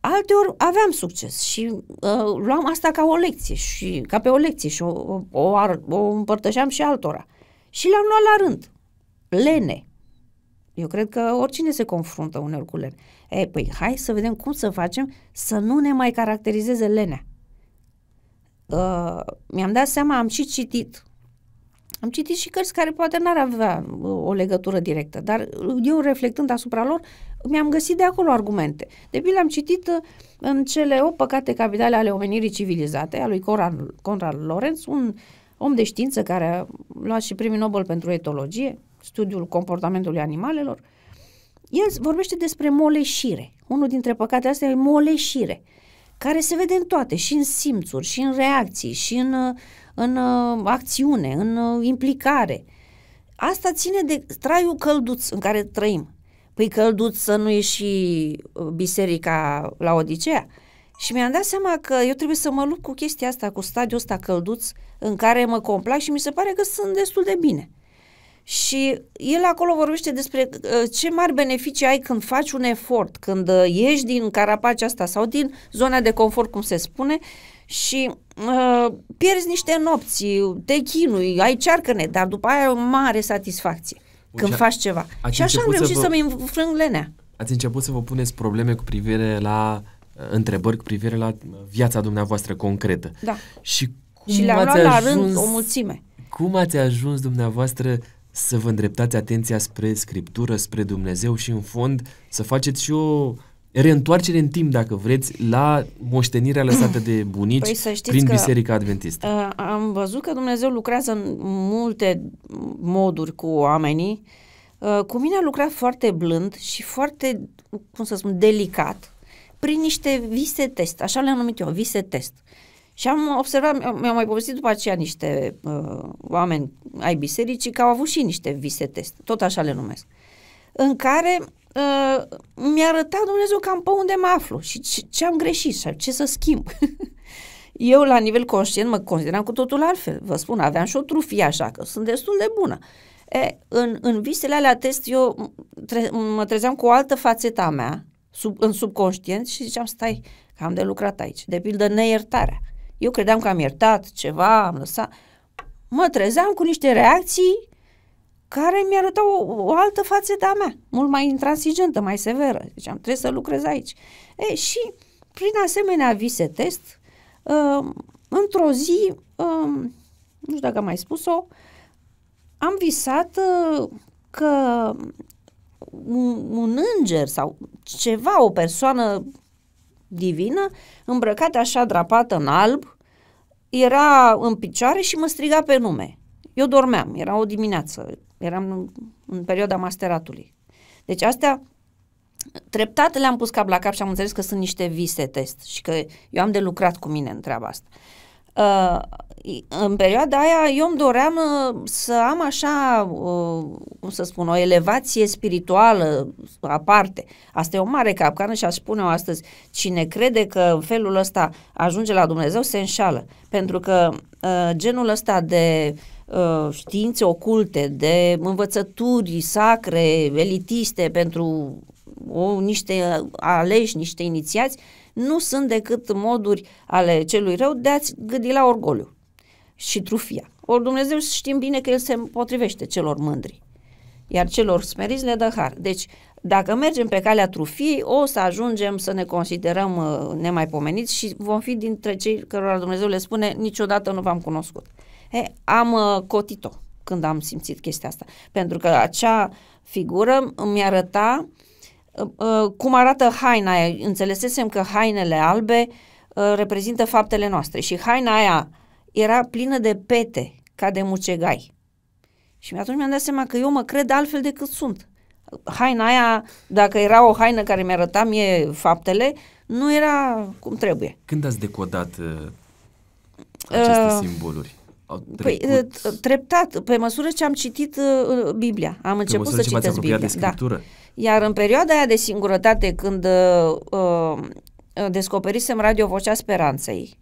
Alteori aveam succes și uh, luam asta ca o lecție și ca pe o lecție și o, o, o, o împărtășeam și altora. Și le-am luat la rând. Lene. Eu cred că oricine se confruntă uneori cu lene. Ei, păi hai să vedem cum să facem să nu ne mai caracterizeze lenea uh, mi-am dat seama, am și citit. Am citit și cărți care poate n-ar avea uh, o legătură directă, dar uh, eu reflectând asupra lor, mi-am găsit de acolo argumente. De pildă am citit uh, în cele 8 păcate capitale ale omenirii civilizate, a lui Conrad, Conrad Lorenz, un om de știință care a luat și primul Nobel pentru etologie, studiul comportamentului animalelor. El vorbește despre moleșire. Unul dintre păcate astea e moleșire. Uh, care se vede în toate, și în simțuri, și în reacții, și în, uh, în uh, acțiune, în uh, implicare. Asta ține de traiul călduț în care trăim. Păi călduț să nu ieși biserica la Odiseea. Și mi-am dat seama că eu trebuie să mă lupt cu chestia asta, cu stadiul ăsta călduț, în care mă complac și mi se pare că sunt destul de bine. Și el acolo vorbește despre uh, ce mari beneficii ai când faci un efort, când uh, ieși din carapacea asta sau din zona de confort, cum se spune, și uh, pierzi niște nopți, te chinui, ai cearcăne, dar după aia o mare satisfacție Bun, când faci ceva. Și așa am reușit să vă... să-mi înfrâng lenea. Ați început să vă puneți probleme cu privire la uh, întrebări cu privire la viața dumneavoastră concretă. Da. Și, cum și le-am luat la rând o mulțime. Cum ați ajuns dumneavoastră uh, să vă îndreptați atenția spre Scriptură, spre Dumnezeu și în fond să faceți și o reîntoarcere în timp, dacă vreți, la moștenirea lăsată de (clears throat) bunici păi să prin că Biserica Adventistă. Uh, am văzut că Dumnezeu lucrează în multe moduri cu oamenii. Uh, cu mine a lucrat foarte blând și foarte, cum să spun, delicat, prin niște vise test, așa le-am numit eu, vise test. Și am observat, mi-am mai povestit după aceea niște uh, oameni ai bisericii că au avut și niște vise test, tot așa le numesc, în care uh, mi-a arătat Dumnezeu cam pe unde mă aflu și ce, ce am greșit și ce să schimb. (laughs) Eu, la nivel conștient, mă consideram cu totul altfel. Vă spun, aveam și o trufie așa, că sunt destul de bună. E, în, în visele alea test, eu tre- mă trezeam cu o altă fațetă a mea, sub, în subconștient, și ziceam, stai, că am de lucrat aici. De pildă, neiertarea. Eu credeam că am iertat ceva, am lăsat. Mă trezeam cu niște reacții care mi arătau o, o altă a mea, mult mai intransigentă, mai severă. Deci am trebuit să lucrez aici. E, și prin asemenea vise test, uh, într-o zi, uh, nu știu dacă am mai spus-o, am visat uh, că un, un înger sau ceva, o persoană divină, îmbrăcată așa drapată în alb, era în picioare și mă striga pe nume. Eu dormeam, era o dimineață, eram în, în perioada masteratului. Deci astea treptat le-am pus cap la cap și am înțeles că sunt niște vise test și că eu am de lucrat cu mine în treaba asta. Uh, în perioada aia eu îmi doream uh, să am așa, uh, cum să spun, o elevație spirituală aparte. Asta e o mare capcană și aș spune o astăzi, cine crede că în felul ăsta ajunge la Dumnezeu se înșală, pentru că genul ăsta de științe oculte, de învățături sacre, elitiste pentru o, niște aleși, niște inițiați, uh, nu sunt decât moduri ale celui rău de a-ți gândi la orgoliu și trufia. Ori Dumnezeu știm bine că El se potrivește celor mândri, iar celor smeriți le dă har. Deci, dacă mergem pe calea trufiei, o să ajungem să ne considerăm uh, nemaipomeniți și vom fi dintre cei cărora Dumnezeu le spune niciodată nu v-am cunoscut. He, am uh, cotit-o când am simțit chestia asta, pentru că acea figură mi arăta uh, Ă, ă, cum arată haina aia. Înțelesesem că hainele albe ă, reprezintă faptele noastre și haina aia era plină de pete, ca de mucegai. Și atunci mi-am dat seama că eu mă cred altfel decât sunt. Haina aia, dacă era o haină care mi-arăta mie faptele, nu era cum trebuie. Când ați decodat uh, aceste uh, simboluri? Au Păi, treptat, pe măsură ce am citit uh, Biblia. Am început să citesc Biblia. Da. Iar în perioada aia de singurătate, când uh, uh, descoperisem Radio Vocea Speranței,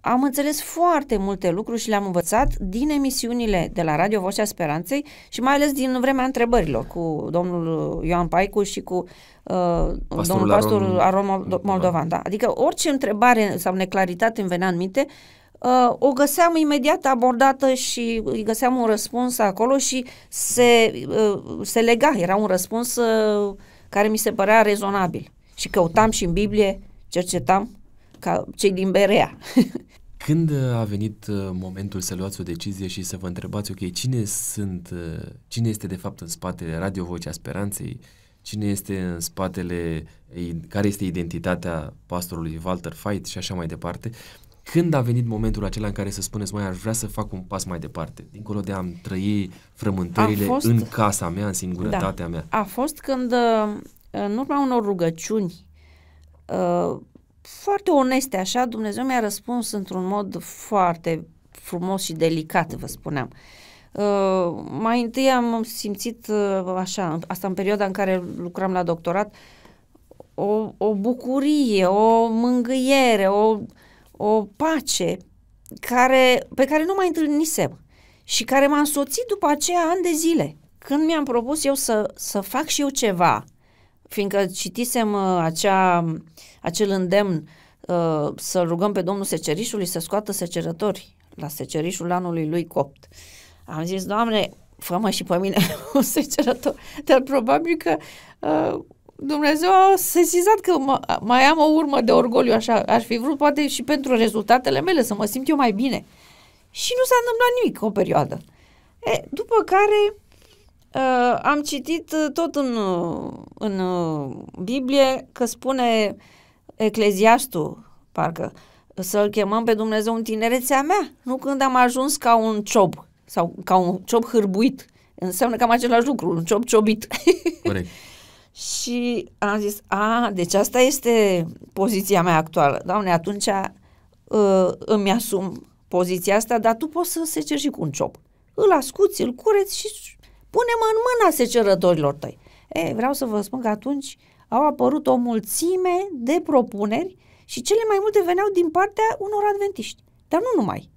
am înțeles foarte multe lucruri și le-am învățat din emisiunile de la Radio Vocea Speranței și mai ales din vremea întrebărilor cu domnul Ioan Paicu și cu uh, pastorul domnul pastor Aron, Aron Moldovan. Da. Adică orice întrebare sau neclaritate îmi venea în minte, uh, Uh, o găseam imediat abordată și îi găseam un răspuns acolo și se, uh, se lega. Era un răspuns uh, care mi se părea rezonabil. Și căutam și în Biblie, cercetam ca cei din Berea. (laughs) Când a venit momentul să luați o decizie și să vă întrebați, ok, cine sunt, cine este de fapt în spatele Radio Vocea Speranței, cine este în spatele, care este identitatea pastorului Walter Fight și așa mai departe, când a venit momentul acela în care să spuneți, mai aș vrea să fac un pas mai departe, dincolo de a-mi trăi frământările a fost, în casa mea, în singurătatea da, mea? A fost când, uh, în urma unor rugăciuni uh, foarte oneste, așa, Dumnezeu mi-a răspuns într-un mod foarte frumos și delicat, vă spuneam. Uh, mai întâi am simțit, așa, asta în perioada în care lucram la doctorat, o, o bucurie, o mângâiere, o o pace care, pe care nu mai întâlnisem și care m-a însoțit după aceea ani de zile. Când mi-am propus eu să, să fac și eu ceva, fiindcă citisem uh, acea, acel îndemn uh, să rugăm pe Domnul Secerișului să scoată secerători la secerișul anului lui copt. Am zis, Doamne, fă-mă și pe mine (laughs) un secerător, dar probabil că uh, Dumnezeu a sesizat că mă, mai am o urmă de orgoliu, așa, aș fi vrut poate și pentru rezultatele mele să mă simt eu mai bine. Și nu s-a întâmplat nimic o perioadă. E, după care uh, am citit ă, tot în, ă, în Biblie că spune Ecleziastul, parcă, să-l chemăm pe Dumnezeu în tinerețea mea, nu când am ajuns ca un ciob sau ca un ciob hârbuit. Înseamnă cam același lucru, un ciob ciobit. Corect. (laughs) Și am zis, a, deci asta este poziția mea actuală. Doamne, atunci uh, îmi asum poziția asta, dar tu poți să se ceri și cu un ciop. Îl ascuți, îl cureți și pune-mă în mâna secerătorilor tăi. Ei, vreau să vă spun că atunci au apărut o mulțime de propuneri și cele mai multe veneau din partea unor adventiști. Dar nu numai.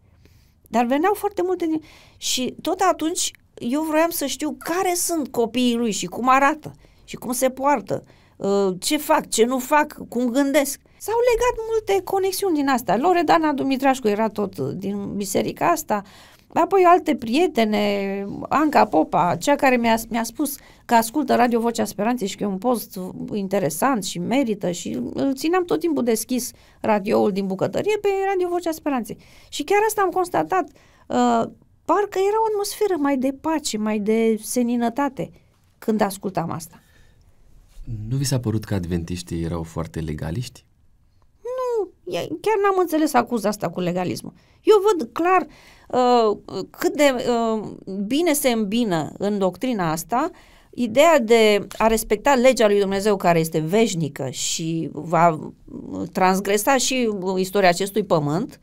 Dar veneau foarte multe din... Și tot atunci eu vroiam să știu care sunt copiii lui și cum arată și cum se poartă, uh, ce fac, ce nu fac, cum gândesc. S-au legat multe conexiuni din asta. Loredana Dumitrașcu era tot din biserica asta, apoi alte prietene, Anca Popa, cea care mi-a, mi-a spus că ascultă Radio Vocea Speranței și că e un post interesant și merită și îl țineam tot timpul deschis radioul din bucătărie pe Radio Vocea Speranței. Și chiar asta am constatat, uh, parcă era o atmosferă mai de pace, mai de seninătate când ascultam asta. Nu vi s-a părut că adventiștii erau foarte legaliști? Nu, chiar n-am înțeles acuza asta cu legalismul. Eu văd clar uh, cât de uh, bine se îmbină în doctrina asta ideea de a respecta legea lui Dumnezeu care este veșnică și va transgresa și istoria acestui pământ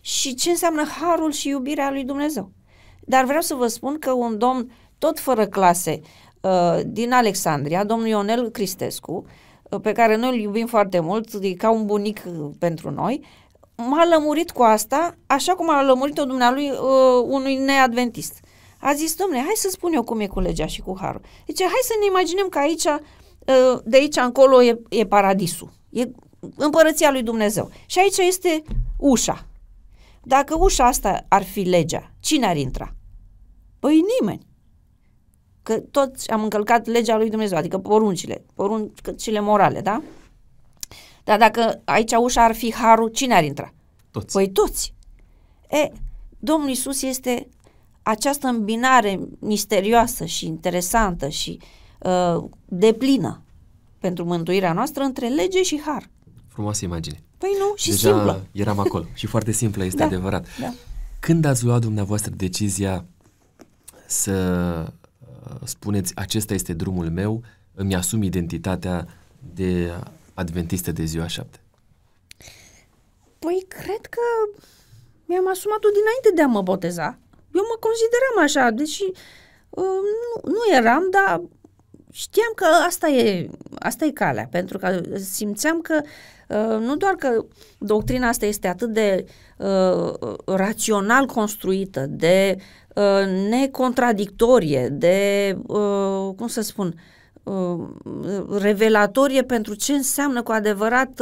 și ce înseamnă harul și iubirea lui Dumnezeu. Dar vreau să vă spun că un domn tot fără clase, Uh, din Alexandria, domnul Ionel Cristescu, uh, pe care noi îl iubim foarte mult, e ca un bunic uh, pentru noi, m-a lămurit cu asta, așa cum a lămurit-o dumnealui uh, unui neadventist. A zis, domnule, hai să spun eu cum e cu legea și cu harul. Deci, hai să ne imaginăm că aici, uh, de aici încolo e, e paradisul, e împărăția lui Dumnezeu. Și aici este ușa. Dacă ușa asta ar fi legea, cine ar intra? Păi nimeni că tot am încălcat legea lui Dumnezeu, adică poruncile, poruncile morale, da? Dar dacă aici ușa ar fi harul, cine ar intra? Toți. Păi toți. E, Domnul Isus este această îmbinare misterioasă și interesantă și uh, deplină pentru mântuirea noastră între lege și har. Frumoasă imagine. Păi nu, și Deja simplă. eram acolo și foarte simplă, este da, adevărat. Da. Când ați luat dumneavoastră decizia să spuneți acesta este drumul meu, îmi asum identitatea de adventistă de ziua șapte? Păi cred că mi-am asumat-o dinainte de a mă boteza. Eu mă consideram așa, deși uh, nu, nu eram, dar știam că asta e, asta e calea, pentru că simțeam că uh, nu doar că doctrina asta este atât de uh, rațional construită, de Uh, necontradictorie, de, uh, cum să spun, uh, revelatorie pentru ce înseamnă cu adevărat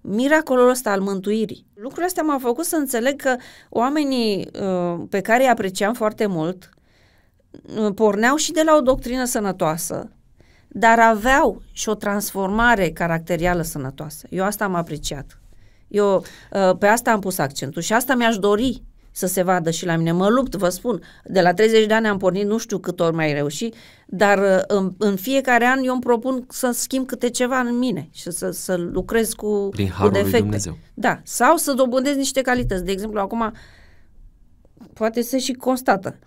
miracolul ăsta al mântuirii. Lucrul ăsta m-a făcut să înțeleg că oamenii pe care îi apreciam foarte mult porneau și de la o doctrină sănătoasă, dar aveau și o transformare caracterială sănătoasă. Eu asta am apreciat. Eu pe asta am pus accentul și asta mi-aș dori să se vadă și la mine. Mă lupt, vă spun, de la 30 de ani am pornit, nu știu cât ori mai reuși, dar uh, în, în fiecare an eu îmi propun să schimb câte ceva în mine și să, să lucrez cu, Prin cu defecte. Lui Dumnezeu. Da, sau să dobândesc niște calități. De exemplu, acum poate se și constată.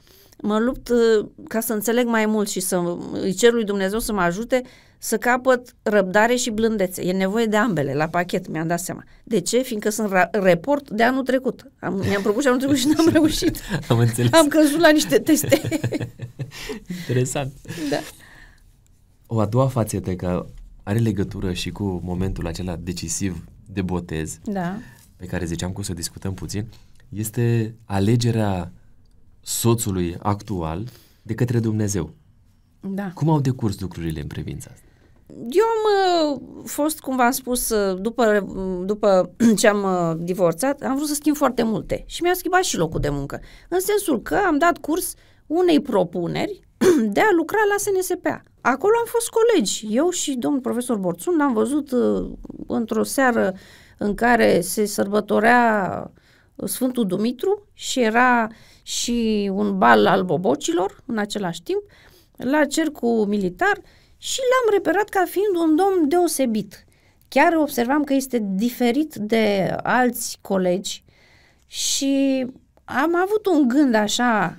Mă lupt uh, ca să înțeleg mai mult și să îi cer lui Dumnezeu să mă ajute să capăt răbdare și blândețe. E nevoie de ambele, la pachet, mi-am dat seama. De ce? Fiindcă sunt ra- report de anul trecut. Am, mi-am propus și anul trecut și n-am reușit. (laughs) Am înțeles. Am căzut la niște teste. (laughs) Interesant. Da. O a doua fațetă, că are legătură și cu momentul acela decisiv de botez, da. pe care ziceam că o să discutăm puțin, este alegerea soțului actual de către Dumnezeu. Da. Cum au decurs lucrurile în privința asta? Eu am uh, fost, cum v-am spus, uh, după, mm, după (clears throat) ce am uh, divorțat, am vrut să schimb foarte multe și mi-am schimbat și locul de muncă. În sensul că am dat curs unei propuneri (clears throat) de a lucra la SNSPA. Acolo am fost colegi. Eu și domnul profesor Borțun l-am văzut într-o seară în care se sărbătorea Sfântul Dumitru și era și un bal al bobocilor în același timp la cercul militar și l-am reperat ca fiind un domn deosebit. Chiar observam că este diferit de alți colegi și am avut un gând așa,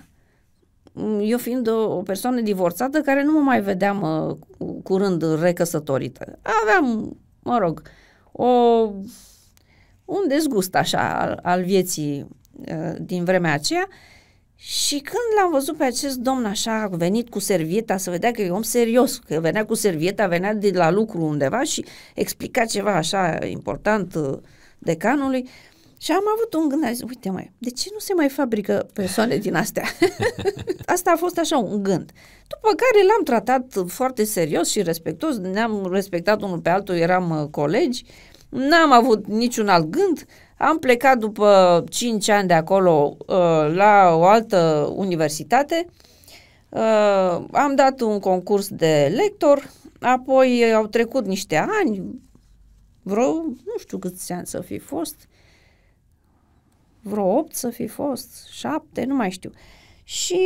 eu fiind o, o persoană divorțată care nu mă mai vedeam mă, curând recăsătorită. Aveam, mă rog, o, un dezgust așa al, al vieții eh, din vremea aceea și când l-am văzut pe acest domn așa, a venit cu servieta, să vedea că e om serios, că venea cu servieta, venea de la lucru undeva și explica ceva așa important uh, decanului, și am avut un gând, zis, uite mai, de ce nu se mai fabrică persoane din astea? (laughs) Asta a fost așa un gând. După care l-am tratat foarte serios și respectos, ne-am respectat unul pe altul, eram uh, colegi, n-am avut niciun alt gând, am plecat după 5 ani de acolo uh, la o altă universitate. Uh, am dat un concurs de lector, apoi au trecut niște ani, vreo, nu știu câți ani să fi fost, vreo 8 să fi fost, 7, nu mai știu. Și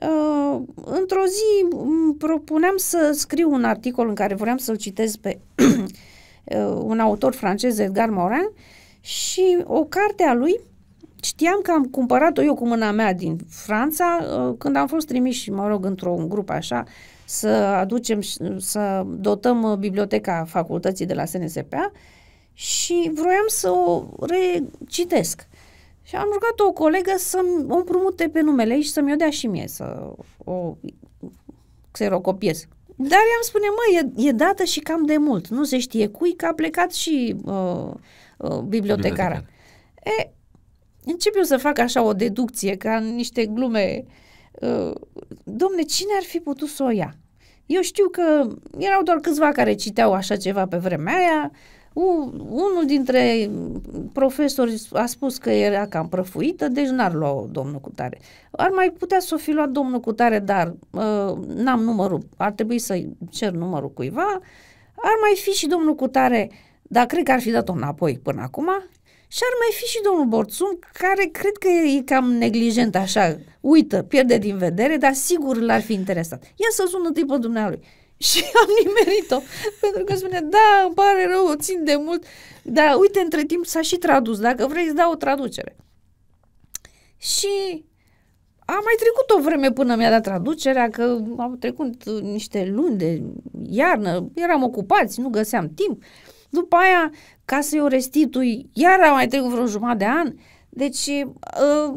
Uh, într-o zi propuneam să scriu un articol în care vreau să-l citez pe (clears throat) uh, un autor francez, Edgar Morin, și o carte a lui Știam că am cumpărat-o eu cu mâna mea din Franța uh, când am fost trimiși, mă rog, într-un grup așa, să aducem, uh, să dotăm uh, biblioteca facultății de la SNSPA și vroiam să o recitesc. Și am rugat o colegă să o împrumute pe numele ei și să-mi o dea și mie să o xerocopiez. Dar i-am spune, măi, e, e dată și cam de mult. Nu se știe cui, că a plecat și uh, Uh, bibliotecară. E, încep eu să fac așa o deducție, ca niște glume. Uh, domne, cine ar fi putut să o ia? Eu știu că erau doar câțiva care citeau așa ceva pe vremea aia. Unul dintre profesori a spus că era cam prăfuită, deci n-ar lua domnul cu tare. Ar mai putea să o fi luat domnul cu tare, dar uh, n-am numărul. Ar trebui să cer numărul cuiva. Ar mai fi și domnul cu tare uh, dar cred că ar fi dat-o înapoi până acum și ar mai fi și domnul Borțun, care cred că e cam neglijent așa, uită, pierde din vedere, dar sigur l-ar fi interesat. Ia să sună întâi pe dumnealui. (laughs) Și am nimerit-o, pentru că spune, da, îmi pare rău, o țin de mult, dar uite, între timp s-a și tradus, dacă vrei îți dau o traducere. Și a mai trecut o vreme până mi-a dat traducerea, că au trecut niște luni de iarnă, eram ocupați, nu găseam timp. Uh, după aia, ca să-i o restitui, iar mai trecut vreo jumătate de an. Deci, uh,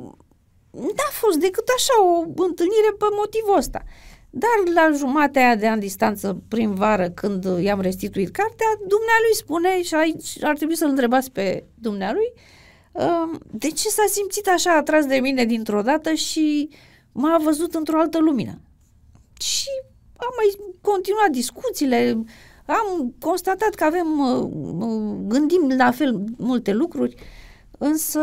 n-a fost decât așa o întâlnire pe motivul ăsta. Dar la jumatea de an distanță, prin vară, când i-am restituit cartea, dumnealui spune, și aici ar trebui să-l întrebați pe dumnealui, ă, de ce s-a simțit așa atras de mine dintr-o dată și m-a văzut într-o altă lumină. Și am mai continuat discuțiile, am constatat că avem, gândim la fel multe lucruri, însă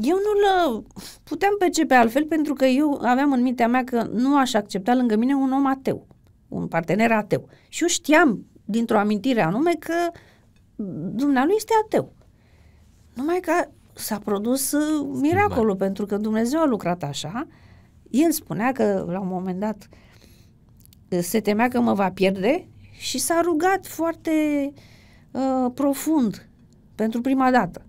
eu nu le puteam percepe altfel pentru că eu aveam în mintea mea că nu aș accepta lângă mine un om ateu, un partener ateu. Și eu știam dintr-o amintire anume că dumnealui este ateu. Numai că s-a produs uh, miracolul, Simba. pentru că Dumnezeu a lucrat așa. El spunea că la un moment dat se temea că mă va pierde și s-a rugat foarte uh, profund pentru prima dată.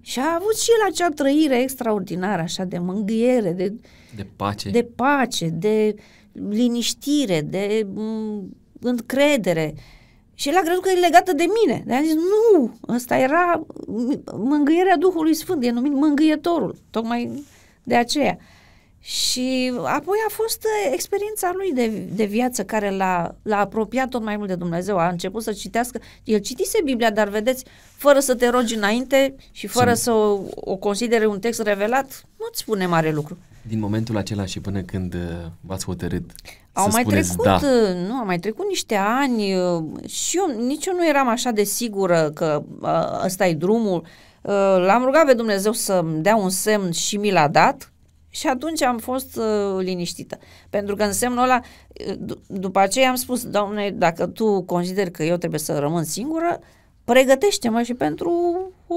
Și a avut și el acea trăire extraordinară, așa, de mângâiere, de, de pace, de, pace, de liniștire, de m- mm, încredere. Și el a crezut că e legată de mine. Dar a zis, nu, ăsta era mângâierea Duhului Sfânt, e numit mângâietorul, tocmai de aceea. Uh, și apoi a fost uh, experiența lui de, de viață care l-a, l-a apropiat tot mai mult de Dumnezeu. A început să citească. El citise Biblia, dar vedeți, fără să te rogi înainte și fără Sim. să o, o considere un text revelat, nu-ți spune mare lucru. Din momentul acela și până când uh, v-ați hotărât au să mai trecut, da. Uh, nu, au mai trecut niște ani și eu, nici eu nu eram așa de sigură că ăsta e drumul. L-am rugat pe Dumnezeu să-mi dea un semn și mi l-a dat și atunci am fost uh, liniștită. Pentru că în semnul ăla, uh, după aceea am spus, doamne, dacă tu consideri că eu trebuie să rămân singură, pregătește-mă și pentru o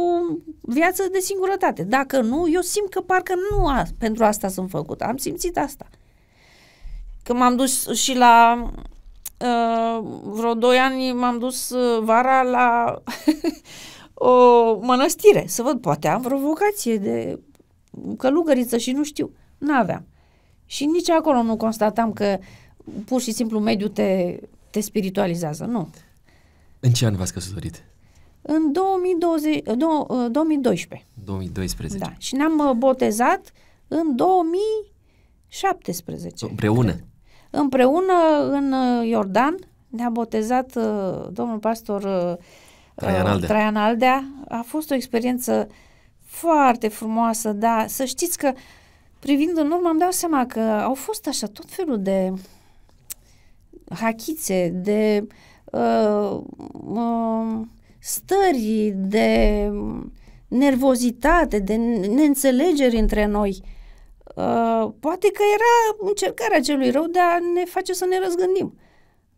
viață de singurătate. Dacă nu, eu simt că parcă nu a, pentru asta sunt făcut. Am simțit asta. Că m-am dus și la uh, vreo doi ani m-am dus uh, vara la (laughs) o mănăstire să văd, poate am vreo vocație de călugăriță și nu știu. N-aveam. Și nici acolo nu constatam că pur și simplu mediul te, te spiritualizează. Nu. În ce an v-ați căsătorit? În 2020, do, 2012. 2012. Da. Și ne-am uh, botezat în 2017. Împreună? Cred. Împreună în uh, Iordan ne-a botezat uh, domnul pastor Traian Aldea. Traian Aldea. A fost o experiență uh, foarte frumoasă, da, să știți că privind în urmă îmi dau seama că au fost așa tot felul de hachițe, de uh, uh, stări, de nervozitate, de neînțelegeri între noi. Uh, poate că era încercarea celui rău de a ne face să ne răzgândim. Uh,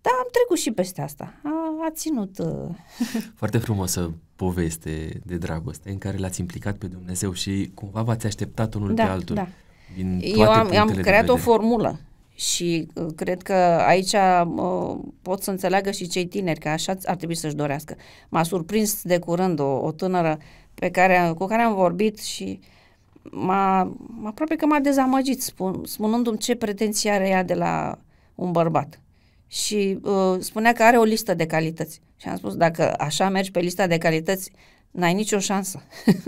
dar am trecut și peste asta. A, a ținut. Uh, (laughs) Foarte frumoasă poveste de dragoste în care l-ați implicat pe Dumnezeu și cumva v-ați așteptat unul da, pe altul. Da. Din toate Eu am, am creat o formulă și uh, cred că aici uh, pot să înțeleagă și cei tineri, că așa ar trebui să-și dorească. M-a surprins de curând o, o tânără pe care, cu care am vorbit și m-a, aproape că m-a dezamăgit spun, spunându-mi ce pretenție are ea de la un bărbat și uh, spunea că are o listă de calități. Și am spus, dacă așa mergi pe lista de calități, n-ai nicio șansă. (laughs)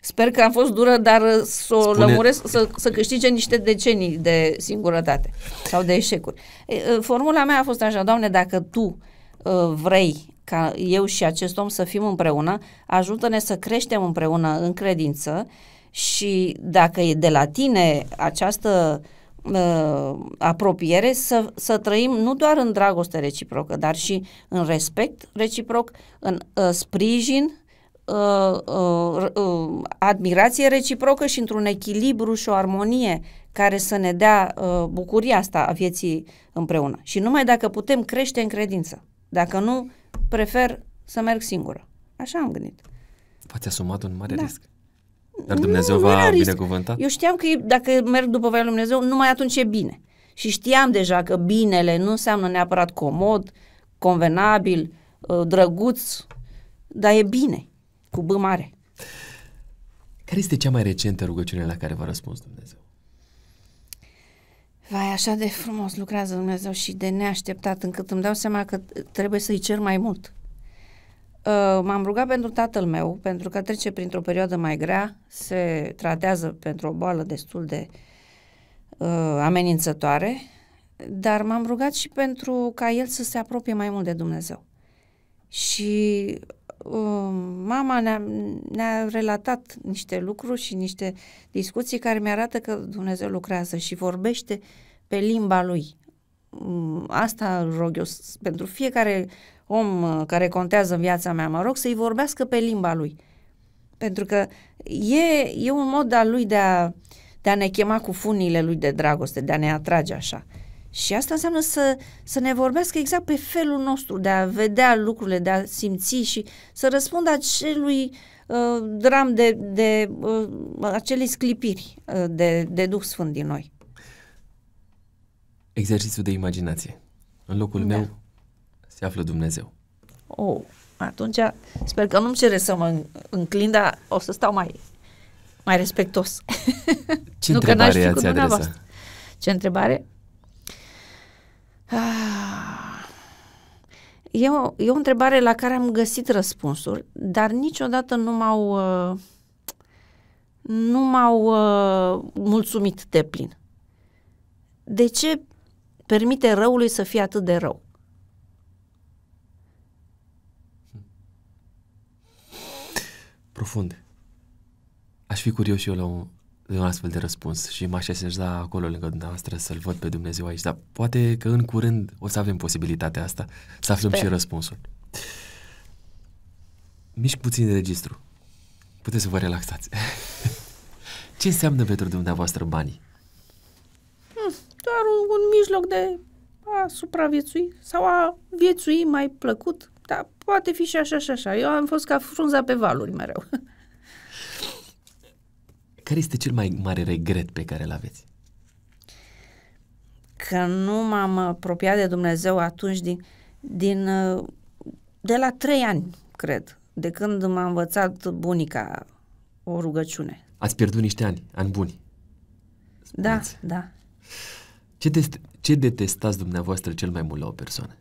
Sper că am fost dură, dar uh, să o Spune... lămuresc, să, să câștige niște decenii de singurătate sau de eșecuri. Formula mea a fost așa, Doamne, dacă Tu uh, vrei ca eu și acest om să fim împreună, ajută-ne să creștem împreună în credință și dacă e de la Tine această uh, uh, apropiere, să, să trăim nu doar în dragoste reciprocă, dar și în respect reciproc, în uh, sprijin, uh, uh, uh, admirație reciprocă și într-un echilibru și o armonie care să ne dea uh, bucuria asta a vieții împreună. Și numai dacă putem crește în credință. Dacă nu, prefer să merg singură. Așa am gândit. V-ați asumat un mare da. risc. Dar Dumnezeu nu, va nu binecuvânta? Eu știam că dacă merg după voia lui Dumnezeu, numai atunci e bine. Și știam deja că binele nu înseamnă neapărat comod, convenabil, ă, drăguț, dar e bine, cu B mare. Care este cea mai recentă rugăciune la care v-a răspuns Dumnezeu? Vai, așa de frumos lucrează Dumnezeu și de neașteptat încât îmi dau seama că trebuie să-i cer mai mult. Uh, m-am rugat pentru tatăl meu, pentru că trece printr-o perioadă mai grea, se tratează pentru o boală destul de uh, amenințătoare, dar m-am rugat și pentru ca el să se apropie mai mult de Dumnezeu. Și uh, mama ne-a, ne relatat niște lucruri și niște discuții care mi arată că Dumnezeu lucrează și vorbește pe limba lui. Mm, asta rog eu pentru fiecare om uh, care contează în viața mea, mă rog, să-i vorbească pe limba lui. Pentru că e, e un mod al lui de a, de a ne chema cu funile lui de dragoste, de a ne atrage așa. Și asta înseamnă să, să ne vorbească exact pe felul nostru, de a vedea lucrurile, de a simți și să răspundă acelui uh, dram de, de uh, acelei sclipiri uh, de, de Duh Sfânt din noi. Exercițiul de imaginație. În locul da. meu, se află Dumnezeu. Oh, atunci sper că nu-mi cere să mă înclin, dar o să stau mai, mai respectos. (laughs) Ce nu întrebare că ați adresat? Ce întrebare? Ah. E o, e o întrebare la care am găsit răspunsuri, dar niciodată nu m-au uh, nu m-au uh, mulțumit de plin. De ce permite răului să fie atât de rău? profunde. Aș fi curios și eu la un, de un astfel de răspuns și m-aș așeza acolo lângă dumneavoastră să-L văd pe Dumnezeu aici, dar poate că în curând o să avem posibilitatea asta să aflăm Sper. și răspunsul. Mișc puțin de registru. Puteți să vă relaxați. (laughs) Ce înseamnă pentru dumneavoastră banii? Hmm, doar un, un mijloc de a supraviețui sau a viețui mai plăcut, poate fi și așa și așa. Eu am fost ca frunza pe valuri mereu. Care este cel mai mare regret pe care îl aveți? Că nu m-am apropiat de Dumnezeu atunci din, din de la trei ani, cred, de când m-a învățat bunica o rugăciune. Ați pierdut niște ani, ani buni. Da, Spuneți. Da, da. Ce, dest- ce detestați dumneavoastră cel mai mult la o persoană?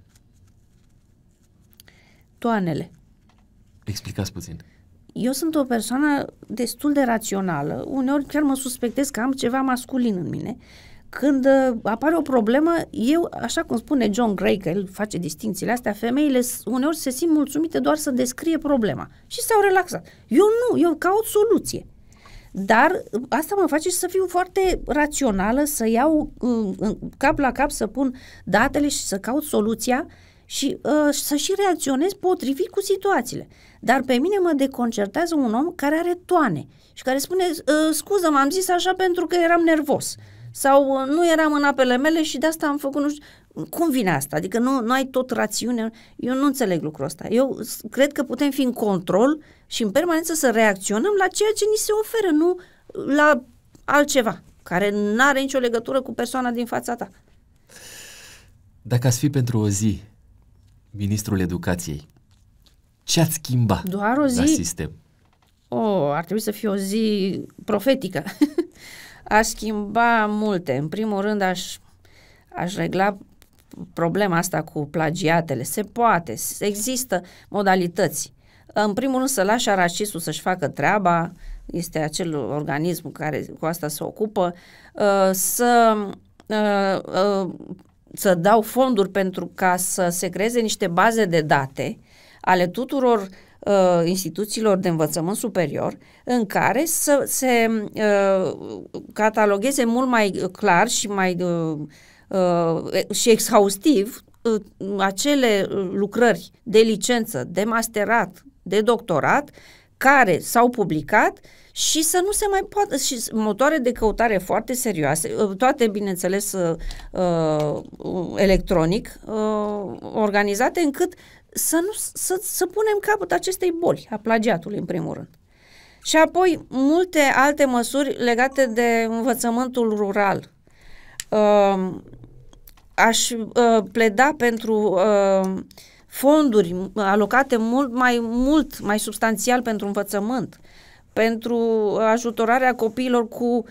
butoanele. Explicați puțin. Eu sunt o persoană destul de rațională. Uneori chiar mă suspectez că am ceva masculin în mine. Când uh, apare o problemă, eu, așa cum spune John Gray, că el face distințiile astea, femeile uneori se simt mulțumite doar să descrie problema și s-au relaxat. Eu nu, eu caut soluție dar uh, asta mă face să fiu foarte rațională, să iau uh, cap la cap, să pun datele și să caut soluția și uh, să și reacționez potrivit cu situațiile. Dar pe mine mă deconcertează un om care are toane și care spune, uh, scuză, m-am zis așa pentru că eram nervos sau uh, nu eram în apele mele și de asta am făcut nu știu. Cum vine asta? Adică nu, nu ai tot rațiune. Eu nu înțeleg lucrul ăsta. Eu cred că putem fi în control și în permanență să reacționăm la ceea ce ni se oferă, nu uh, la altceva care nu are nicio legătură cu persoana din fața ta. Dacă ați fi pentru o zi ministrul educației, ce ați schimba Doar o zi? la sistem? Oh, ar trebui să fie o zi profetică. A (laughs) schimba multe. În primul rând aș, aș regla problema asta cu plagiatele. Se poate, există modalități. În primul rând să lași aracisul să-și facă treaba, este acel organism care cu asta se ocupă, uh, să uh, uh, să dau fonduri pentru ca să se creeze niște baze de date ale tuturor uh, instituțiilor de învățământ superior în care să se uh, catalogheze mult mai clar și mai uh, uh, și exhaustiv uh, acele lucrări de licență, de masterat, de doctorat care s-au publicat și să nu se mai poată. Și motoare de căutare foarte serioase, ă, toate, bineînțeles, uh, electronic, uh, organizate încât să, nu, să, să punem capăt acestei boli, a plagiatului, în primul rând. Și apoi multe alte măsuri legate de învățământul rural. Uh, aș uh, pleda pentru uh, fonduri alocate mult mai mult, mai substanțial pentru învățământ. Uh, pentru ajutorarea copiilor cu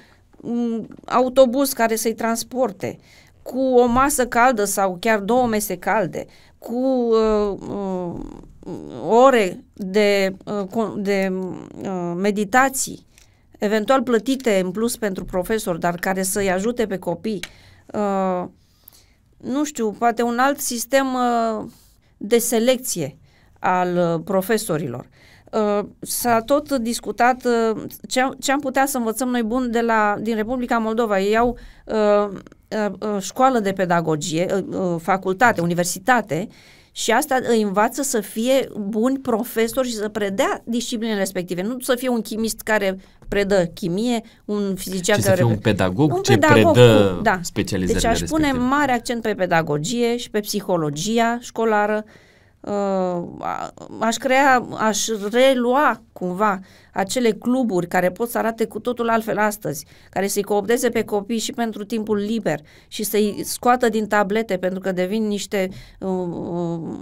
autobuz care să-i transporte, cu o masă caldă sau chiar două mese calde, cu uh, uh, ore de, uh, de uh, meditații, eventual plătite în plus pentru profesori, dar care să-i ajute pe copii. Uh, nu știu, poate un alt sistem uh, de selecție al uh, profesorilor. Uh, Uh, s-a tot discutat uh, ce am putea să învățăm noi bun de la, din Republica Moldova. Ei au uh, școală de pedagogie, facultate, universitate și asta îi învață să fie buni profesori și să predea disciplinele respective. Nu să fie un chimist care predă chimie, un fizician ce care... Să fie un pedagog un ce pedagog, predă da. specializările Deci aș respective. pune mare accent pe pedagogie și pe psihologia școlară Uh, aș crea, aș relua cumva acele cluburi care pot să arate cu totul altfel astăzi, care să-i coopteze pe copii și pentru timpul liber și să-i scoată din tablete pentru că devin niște, uh, uh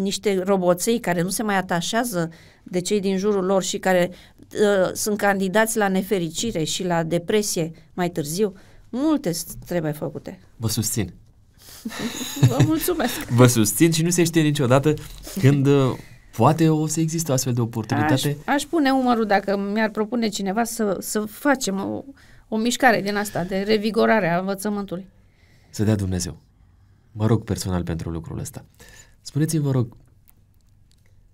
niște roboței care nu se mai atașează de cei din jurul lor și care uh, sunt candidați la nefericire și la depresie mai târziu. Multe trebuie făcute. Vă susțin. (laughs) Vă mulțumesc! Vă susțin și nu se știe niciodată când uh, poate o să există astfel de oportunitate. Aș, aș pune umărul dacă mi-ar propune cineva să, să facem o, o mișcare din asta de revigorare a învățământului. Să dea Dumnezeu. Mă rog personal pentru lucrul ăsta. Spuneți-mi, vă rog,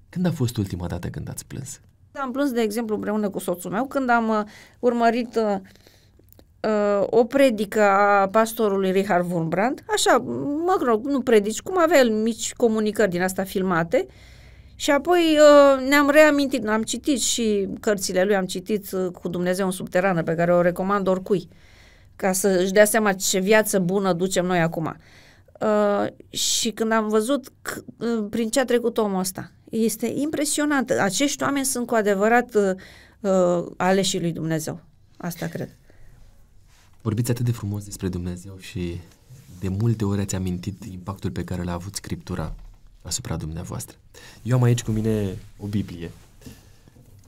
când a fost ultima dată când ați plâns? Am plâns, de exemplu, împreună cu soțul meu, când am uh, urmărit uh, uh, o predică a pastorului Richard Wurmbrand, așa, mă rog, nu predici, cum avea el mici comunicări din asta filmate, și apoi uh, ne-am reamintit, am citit și cărțile lui, am citit uh, cu Dumnezeu în subterană, pe care o recomand oricui, ca să își dea seama ce viață bună ducem noi acum. Uh, și când am văzut c- uh, prin ce a trecut omul ăsta, este impresionant. Acești oameni sunt cu adevărat uh, uh aleșii lui Dumnezeu. Asta cred. Vorbiți atât de frumos despre Dumnezeu și de multe ori ați amintit impactul pe care l-a avut Scriptura asupra dumneavoastră. Eu am aici cu mine o Biblie.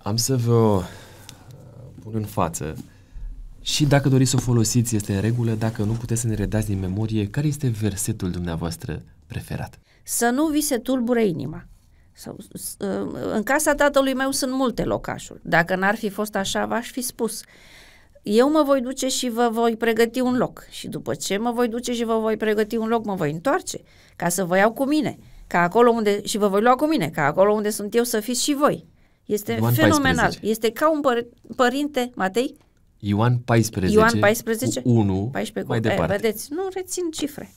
Am să vă uh, pun în față și dacă doriți să o folosiți, este în regulă. Dacă nu, puteți să ne redați din memorie care este versetul dumneavoastră preferat. Să nu vi se tulbure inima. Sau, uh, în casa tatălui meu sunt multe locașuri. Dacă n-ar fi fost așa, v-aș fi spus eu mă voi duce și vă voi pregăti un loc. Și după ce mă voi duce și vă voi pregăti un loc, mă voi întoarce ca să vă iau cu mine. Ca acolo unde, și vă voi lua cu mine, ca acolo unde sunt eu să fiți și voi. Este Ioan fenomenal. 14. Este ca un păr- părinte, Matei? Ioan 14. Ioan 14. 1. 14 mai eh, departe. vedeți, nu rețin cifre.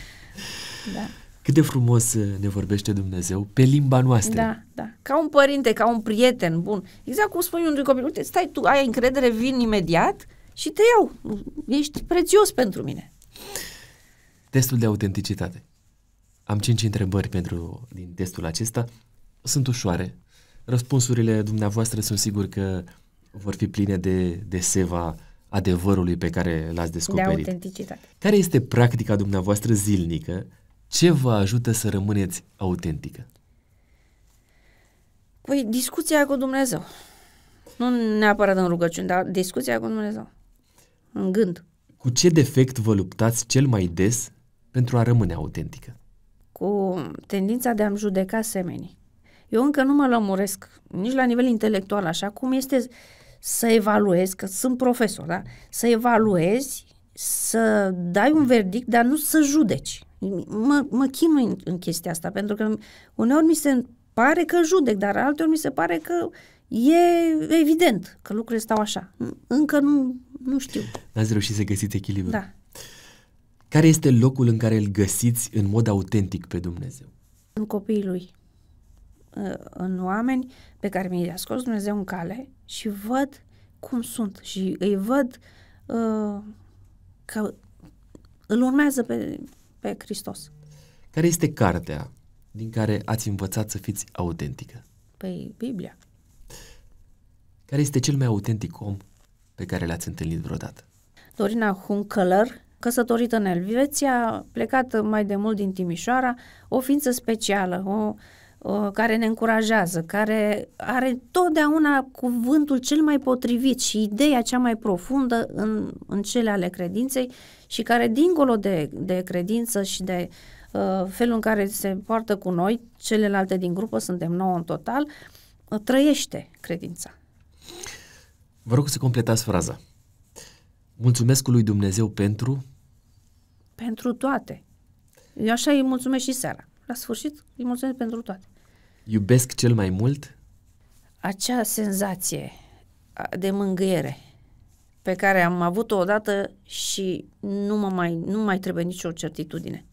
(laughs) da. Cât de frumos uh, ne vorbește Dumnezeu pe limba noastră. Da, da. Ca un părinte, ca un prieten bun. Exact cum spui unui copil, uite, stai tu, ai încredere, vin imediat și te iau. Ești prețios pentru mine. Testul de autenticitate. Am cinci întrebări pentru din testul acesta. Sunt ușoare. Răspunsurile dumneavoastră sunt sigur că vor fi pline de, de seva adevărului pe care l-ați descoperit. De autenticitate. Care este practica dumneavoastră zilnică ce vă ajută să rămâneți autentică? Păi discuția cu Dumnezeu. Nu neapărat în rugăciune, dar discuția cu Dumnezeu. În gând. Cu ce defect vă luptați cel mai des pentru a rămâne autentică? Cu tendința de a-mi judeca semenii. Eu încă nu mă lămuresc, nici la nivel intelectual, așa cum este să evaluezi că sunt profesor, da? Să evaluezi, să dai un verdict, dar nu să judeci. Mă, mă chinu în, în chestia asta, pentru că uneori mi se pare că judec, dar alteori mi se pare că e evident că lucrurile stau așa. Încă nu, nu știu. ați reușit să găsiți echilibru. Da. Care este locul în care îl găsiți în mod autentic pe Dumnezeu? În copiii lui. Ă, în oameni pe care mi i-a scos Dumnezeu în cale și văd cum sunt și îi văd uh, că îl urmează pe, pe Hristos. Care este cartea din care ați învățat să fiți autentică? Păi, Biblia. Care este cel mai autentic om pe care l-ați întâlnit vreodată? Dorina Huncălăr, căsătorită în Elveția, plecată mai de mult din Timișoara, o ființă specială, o, o, care ne încurajează, care are totdeauna cuvântul cel mai potrivit și ideea cea mai profundă în, în cele ale credinței și care, dincolo de, de credință și de uh, felul în care se poartă cu noi, celelalte din grupă, suntem nouă în total, uh, trăiește credința. Vă rog să completați fraza. Mulțumesc lui Dumnezeu pentru... Pentru toate. Eu așa îi mulțumesc și seara. La sfârșit îi mulțumesc pentru toate. Iubesc cel mai mult? Acea senzație de mângâiere, pe care am avut-o odată și nu, mă mai, nu mai trebuie nicio certitudine.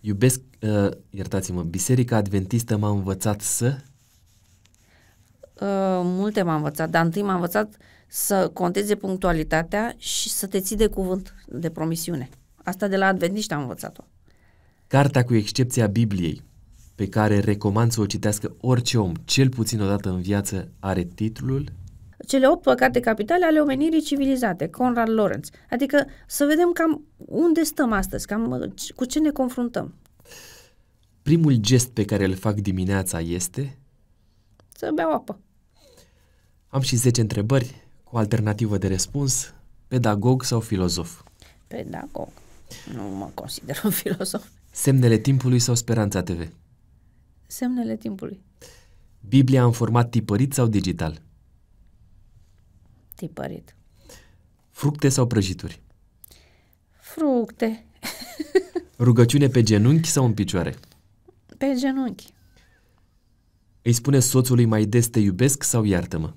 Iubesc, uh, iertați-mă, Biserica Adventistă m-a învățat să? Uh, multe m-a învățat, dar întâi m-a învățat să conteze punctualitatea și să te ții de cuvânt, de promisiune. Asta de la adventiști am învățat-o. Cartea cu excepția Bibliei, pe care recomand să o citească orice om, cel puțin o dată în viață, are titlul? cele opt păcate capitale ale omenirii civilizate, Conrad Lorenz. Adică să vedem cam unde stăm astăzi, cam uh, cu ce ne confruntăm. Primul gest pe care îl fac dimineața este? Să beau apă. Am și 10 întrebări cu alternativă de răspuns, pedagog sau filozof? Pedagog. Nu mă consider un filozof. Semnele timpului sau Speranța TV? Semnele timpului. Biblia în format tipărit sau digital? tipărit. Fructe sau prăjituri? Fructe. (laughs) Rugăciune pe genunchi sau în picioare? Pe genunchi. Îi spune soțului mai des te iubesc sau iartă-mă?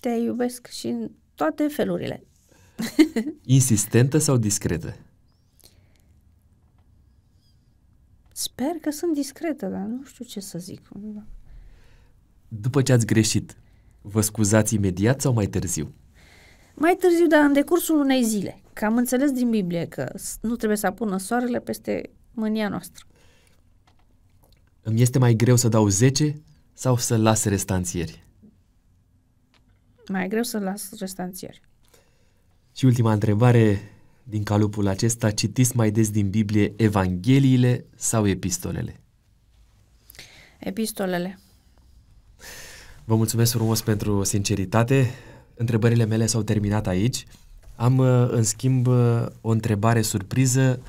Te iubesc și în toate felurile. (laughs) Insistentă sau discretă? Sper că sunt discretă, dar nu știu ce să zic. După ce ați greșit, Vă scuzați imediat sau mai târziu? Mai târziu, dar în decursul unei zile. Că am înțeles din Biblie că nu trebuie să apună soarele peste mânia noastră. Îmi este mai greu să dau 10 sau să las restanțieri? Mai greu să las restanțieri. Și ultima întrebare din calupul acesta, citiți mai des din Biblie Evangheliile sau epistolele? Epistolele. Vă mulțumesc frumos pentru sinceritate. Întrebările mele s-au terminat aici. Am, uh, în schimb, uh, o întrebare surpriză.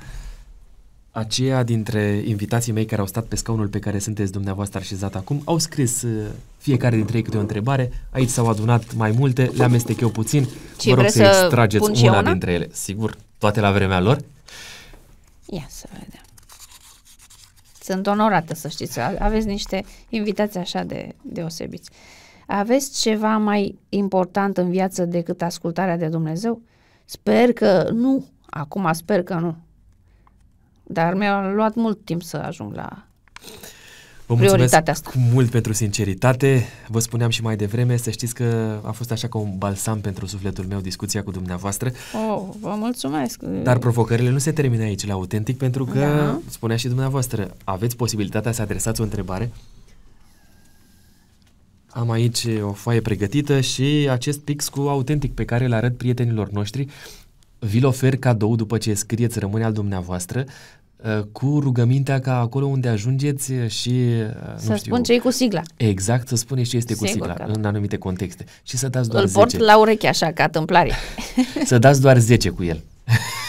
Aceia dintre invitații mei care au stat pe scaunul pe care sunteți dumneavoastră așezat acum au scris uh, fiecare dintre ei câte o întrebare. Aici s-au adunat mai multe, le amestec eu puțin. Ce Vă rog să, să extrageți una, una dintre ele. Sigur, toate la vremea lor. Ia să vedem. Sunt onorată să știți, aveți niște invitații așa de deosebiți. Aveți ceva mai important în viață decât ascultarea de Dumnezeu? Sper că nu. Acum sper că nu. Dar mi-a luat mult timp să ajung la Vă mulțumesc asta. mult pentru sinceritate. Vă spuneam și mai devreme, să știți că a fost așa ca un balsam pentru sufletul meu discuția cu dumneavoastră. Oh, vă mulțumesc. Dar provocările nu se termină aici la autentic pentru că, da. spunea și dumneavoastră, aveți posibilitatea să adresați o întrebare. Am aici o foaie pregătită și acest pix cu autentic pe care îl arăt prietenilor noștri vi-l ofer cadou după ce scrieți rămâne al dumneavoastră. Uh, cu rugămintea ca acolo unde ajungeți uh, și uh, să nu știu, spun ce e cu sigla. Exact, să spuneți ce este Sigur cu sigla că... Da. în anumite contexte și să dați doar Îl 10. port la ureche așa, ca întâmplare. (laughs) să dați doar 10 cu el.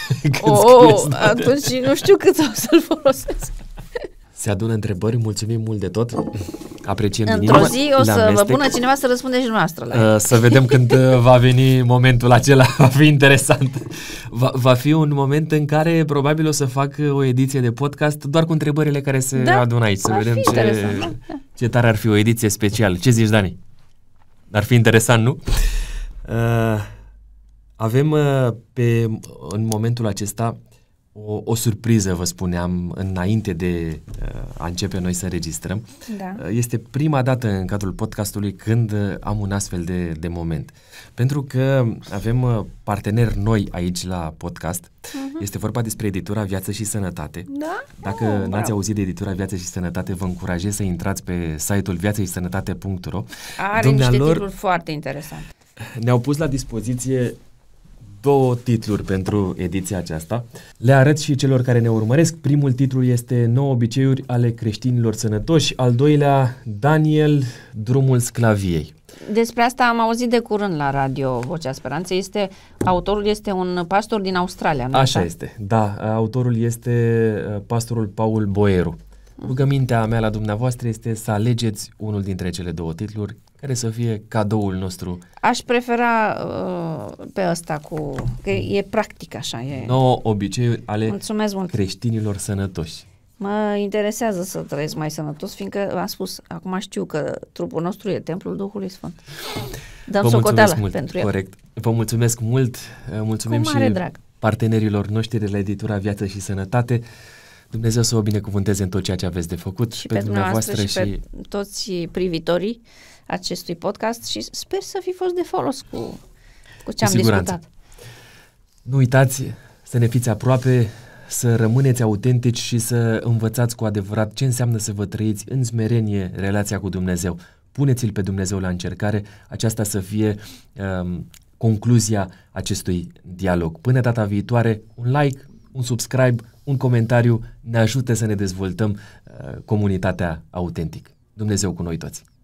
(laughs) (laughs) oh, atunci nu știu cât o să-l folosesc se adună întrebări. Mulțumim mult de tot. Apreciem Într-o zi o să vă pună cineva să răspunde și noastră la uh, Să vedem (laughs) când uh, va veni momentul acela. (laughs) Va fi interesant. Va, va fi un moment în care probabil o să fac uh, o ediție de podcast doar cu întrebările care se da, adună aici. Să vedem ce, da, da. ce tare ar fi o ediție specială. Ce zici, Dani? Ar fi interesant, nu? Uh, avem uh, pe, în momentul acesta o, o surpriză, vă spuneam, înainte de uh, a începe noi să înregistrăm. Da. Uh, este prima dată în cadrul podcastului când uh, am un astfel de, de moment. Pentru că avem uh, parteneri noi aici la podcast. Uh-huh. Este vorba despre editura Viață și Sănătate. Da? Dacă oh, n-ați bravo. auzit de editura Viață și Sănătate, vă încurajez să intrați pe site-ul sănătate.ro. Are Dumnealor... niște titluri foarte interesante. Ne-au pus la dispoziție două titluri pentru ediția aceasta. Le arăt și celor care ne urmăresc. Primul titlu este 9 obiceiuri ale creștinilor sănătoși, al doilea Daniel, drumul sclaviei. Despre asta am auzit de curând la radio Vocea Speranței. Este, autorul este un pastor din Australia, nu? Așa este, da. Autorul este uh, pastorul Paul Boeru. Rugămintea mea la dumneavoastră este să alegeți unul dintre cele două titluri care să fie cadoul nostru. Aș prefera uh, pe ăsta cu... că e practic așa. E... Nouă obiceiuri ale Mulțumesc mult. creștinilor sănătoși. Mă interesează să trăiesc mai sănătos, fiindcă am spus, acum știu că trupul nostru e templul Duhului Sfânt. Dăm Vă socoteală mult, pentru el. Corect. Vă mulțumesc mult. Mulțumim Cu mare și drag. partenerilor noștri de la editura Viață și Sănătate. Dumnezeu să vă binecuvânteze în tot ceea ce aveți de făcut și pe, pe dumneavoastră și, și pe toți privitorii acestui podcast și sper să fi fost de folos cu, cu ce am siguranță. discutat. Nu uitați să ne fiți aproape, să rămâneți autentici și să învățați cu adevărat ce înseamnă să vă trăiți în smerenie relația cu Dumnezeu. Puneți-l pe Dumnezeu la încercare, aceasta să fie um, concluzia acestui dialog. Până data viitoare, un like, un subscribe, un comentariu ne ajută să ne dezvoltăm uh, comunitatea autentic. Dumnezeu cu noi toți!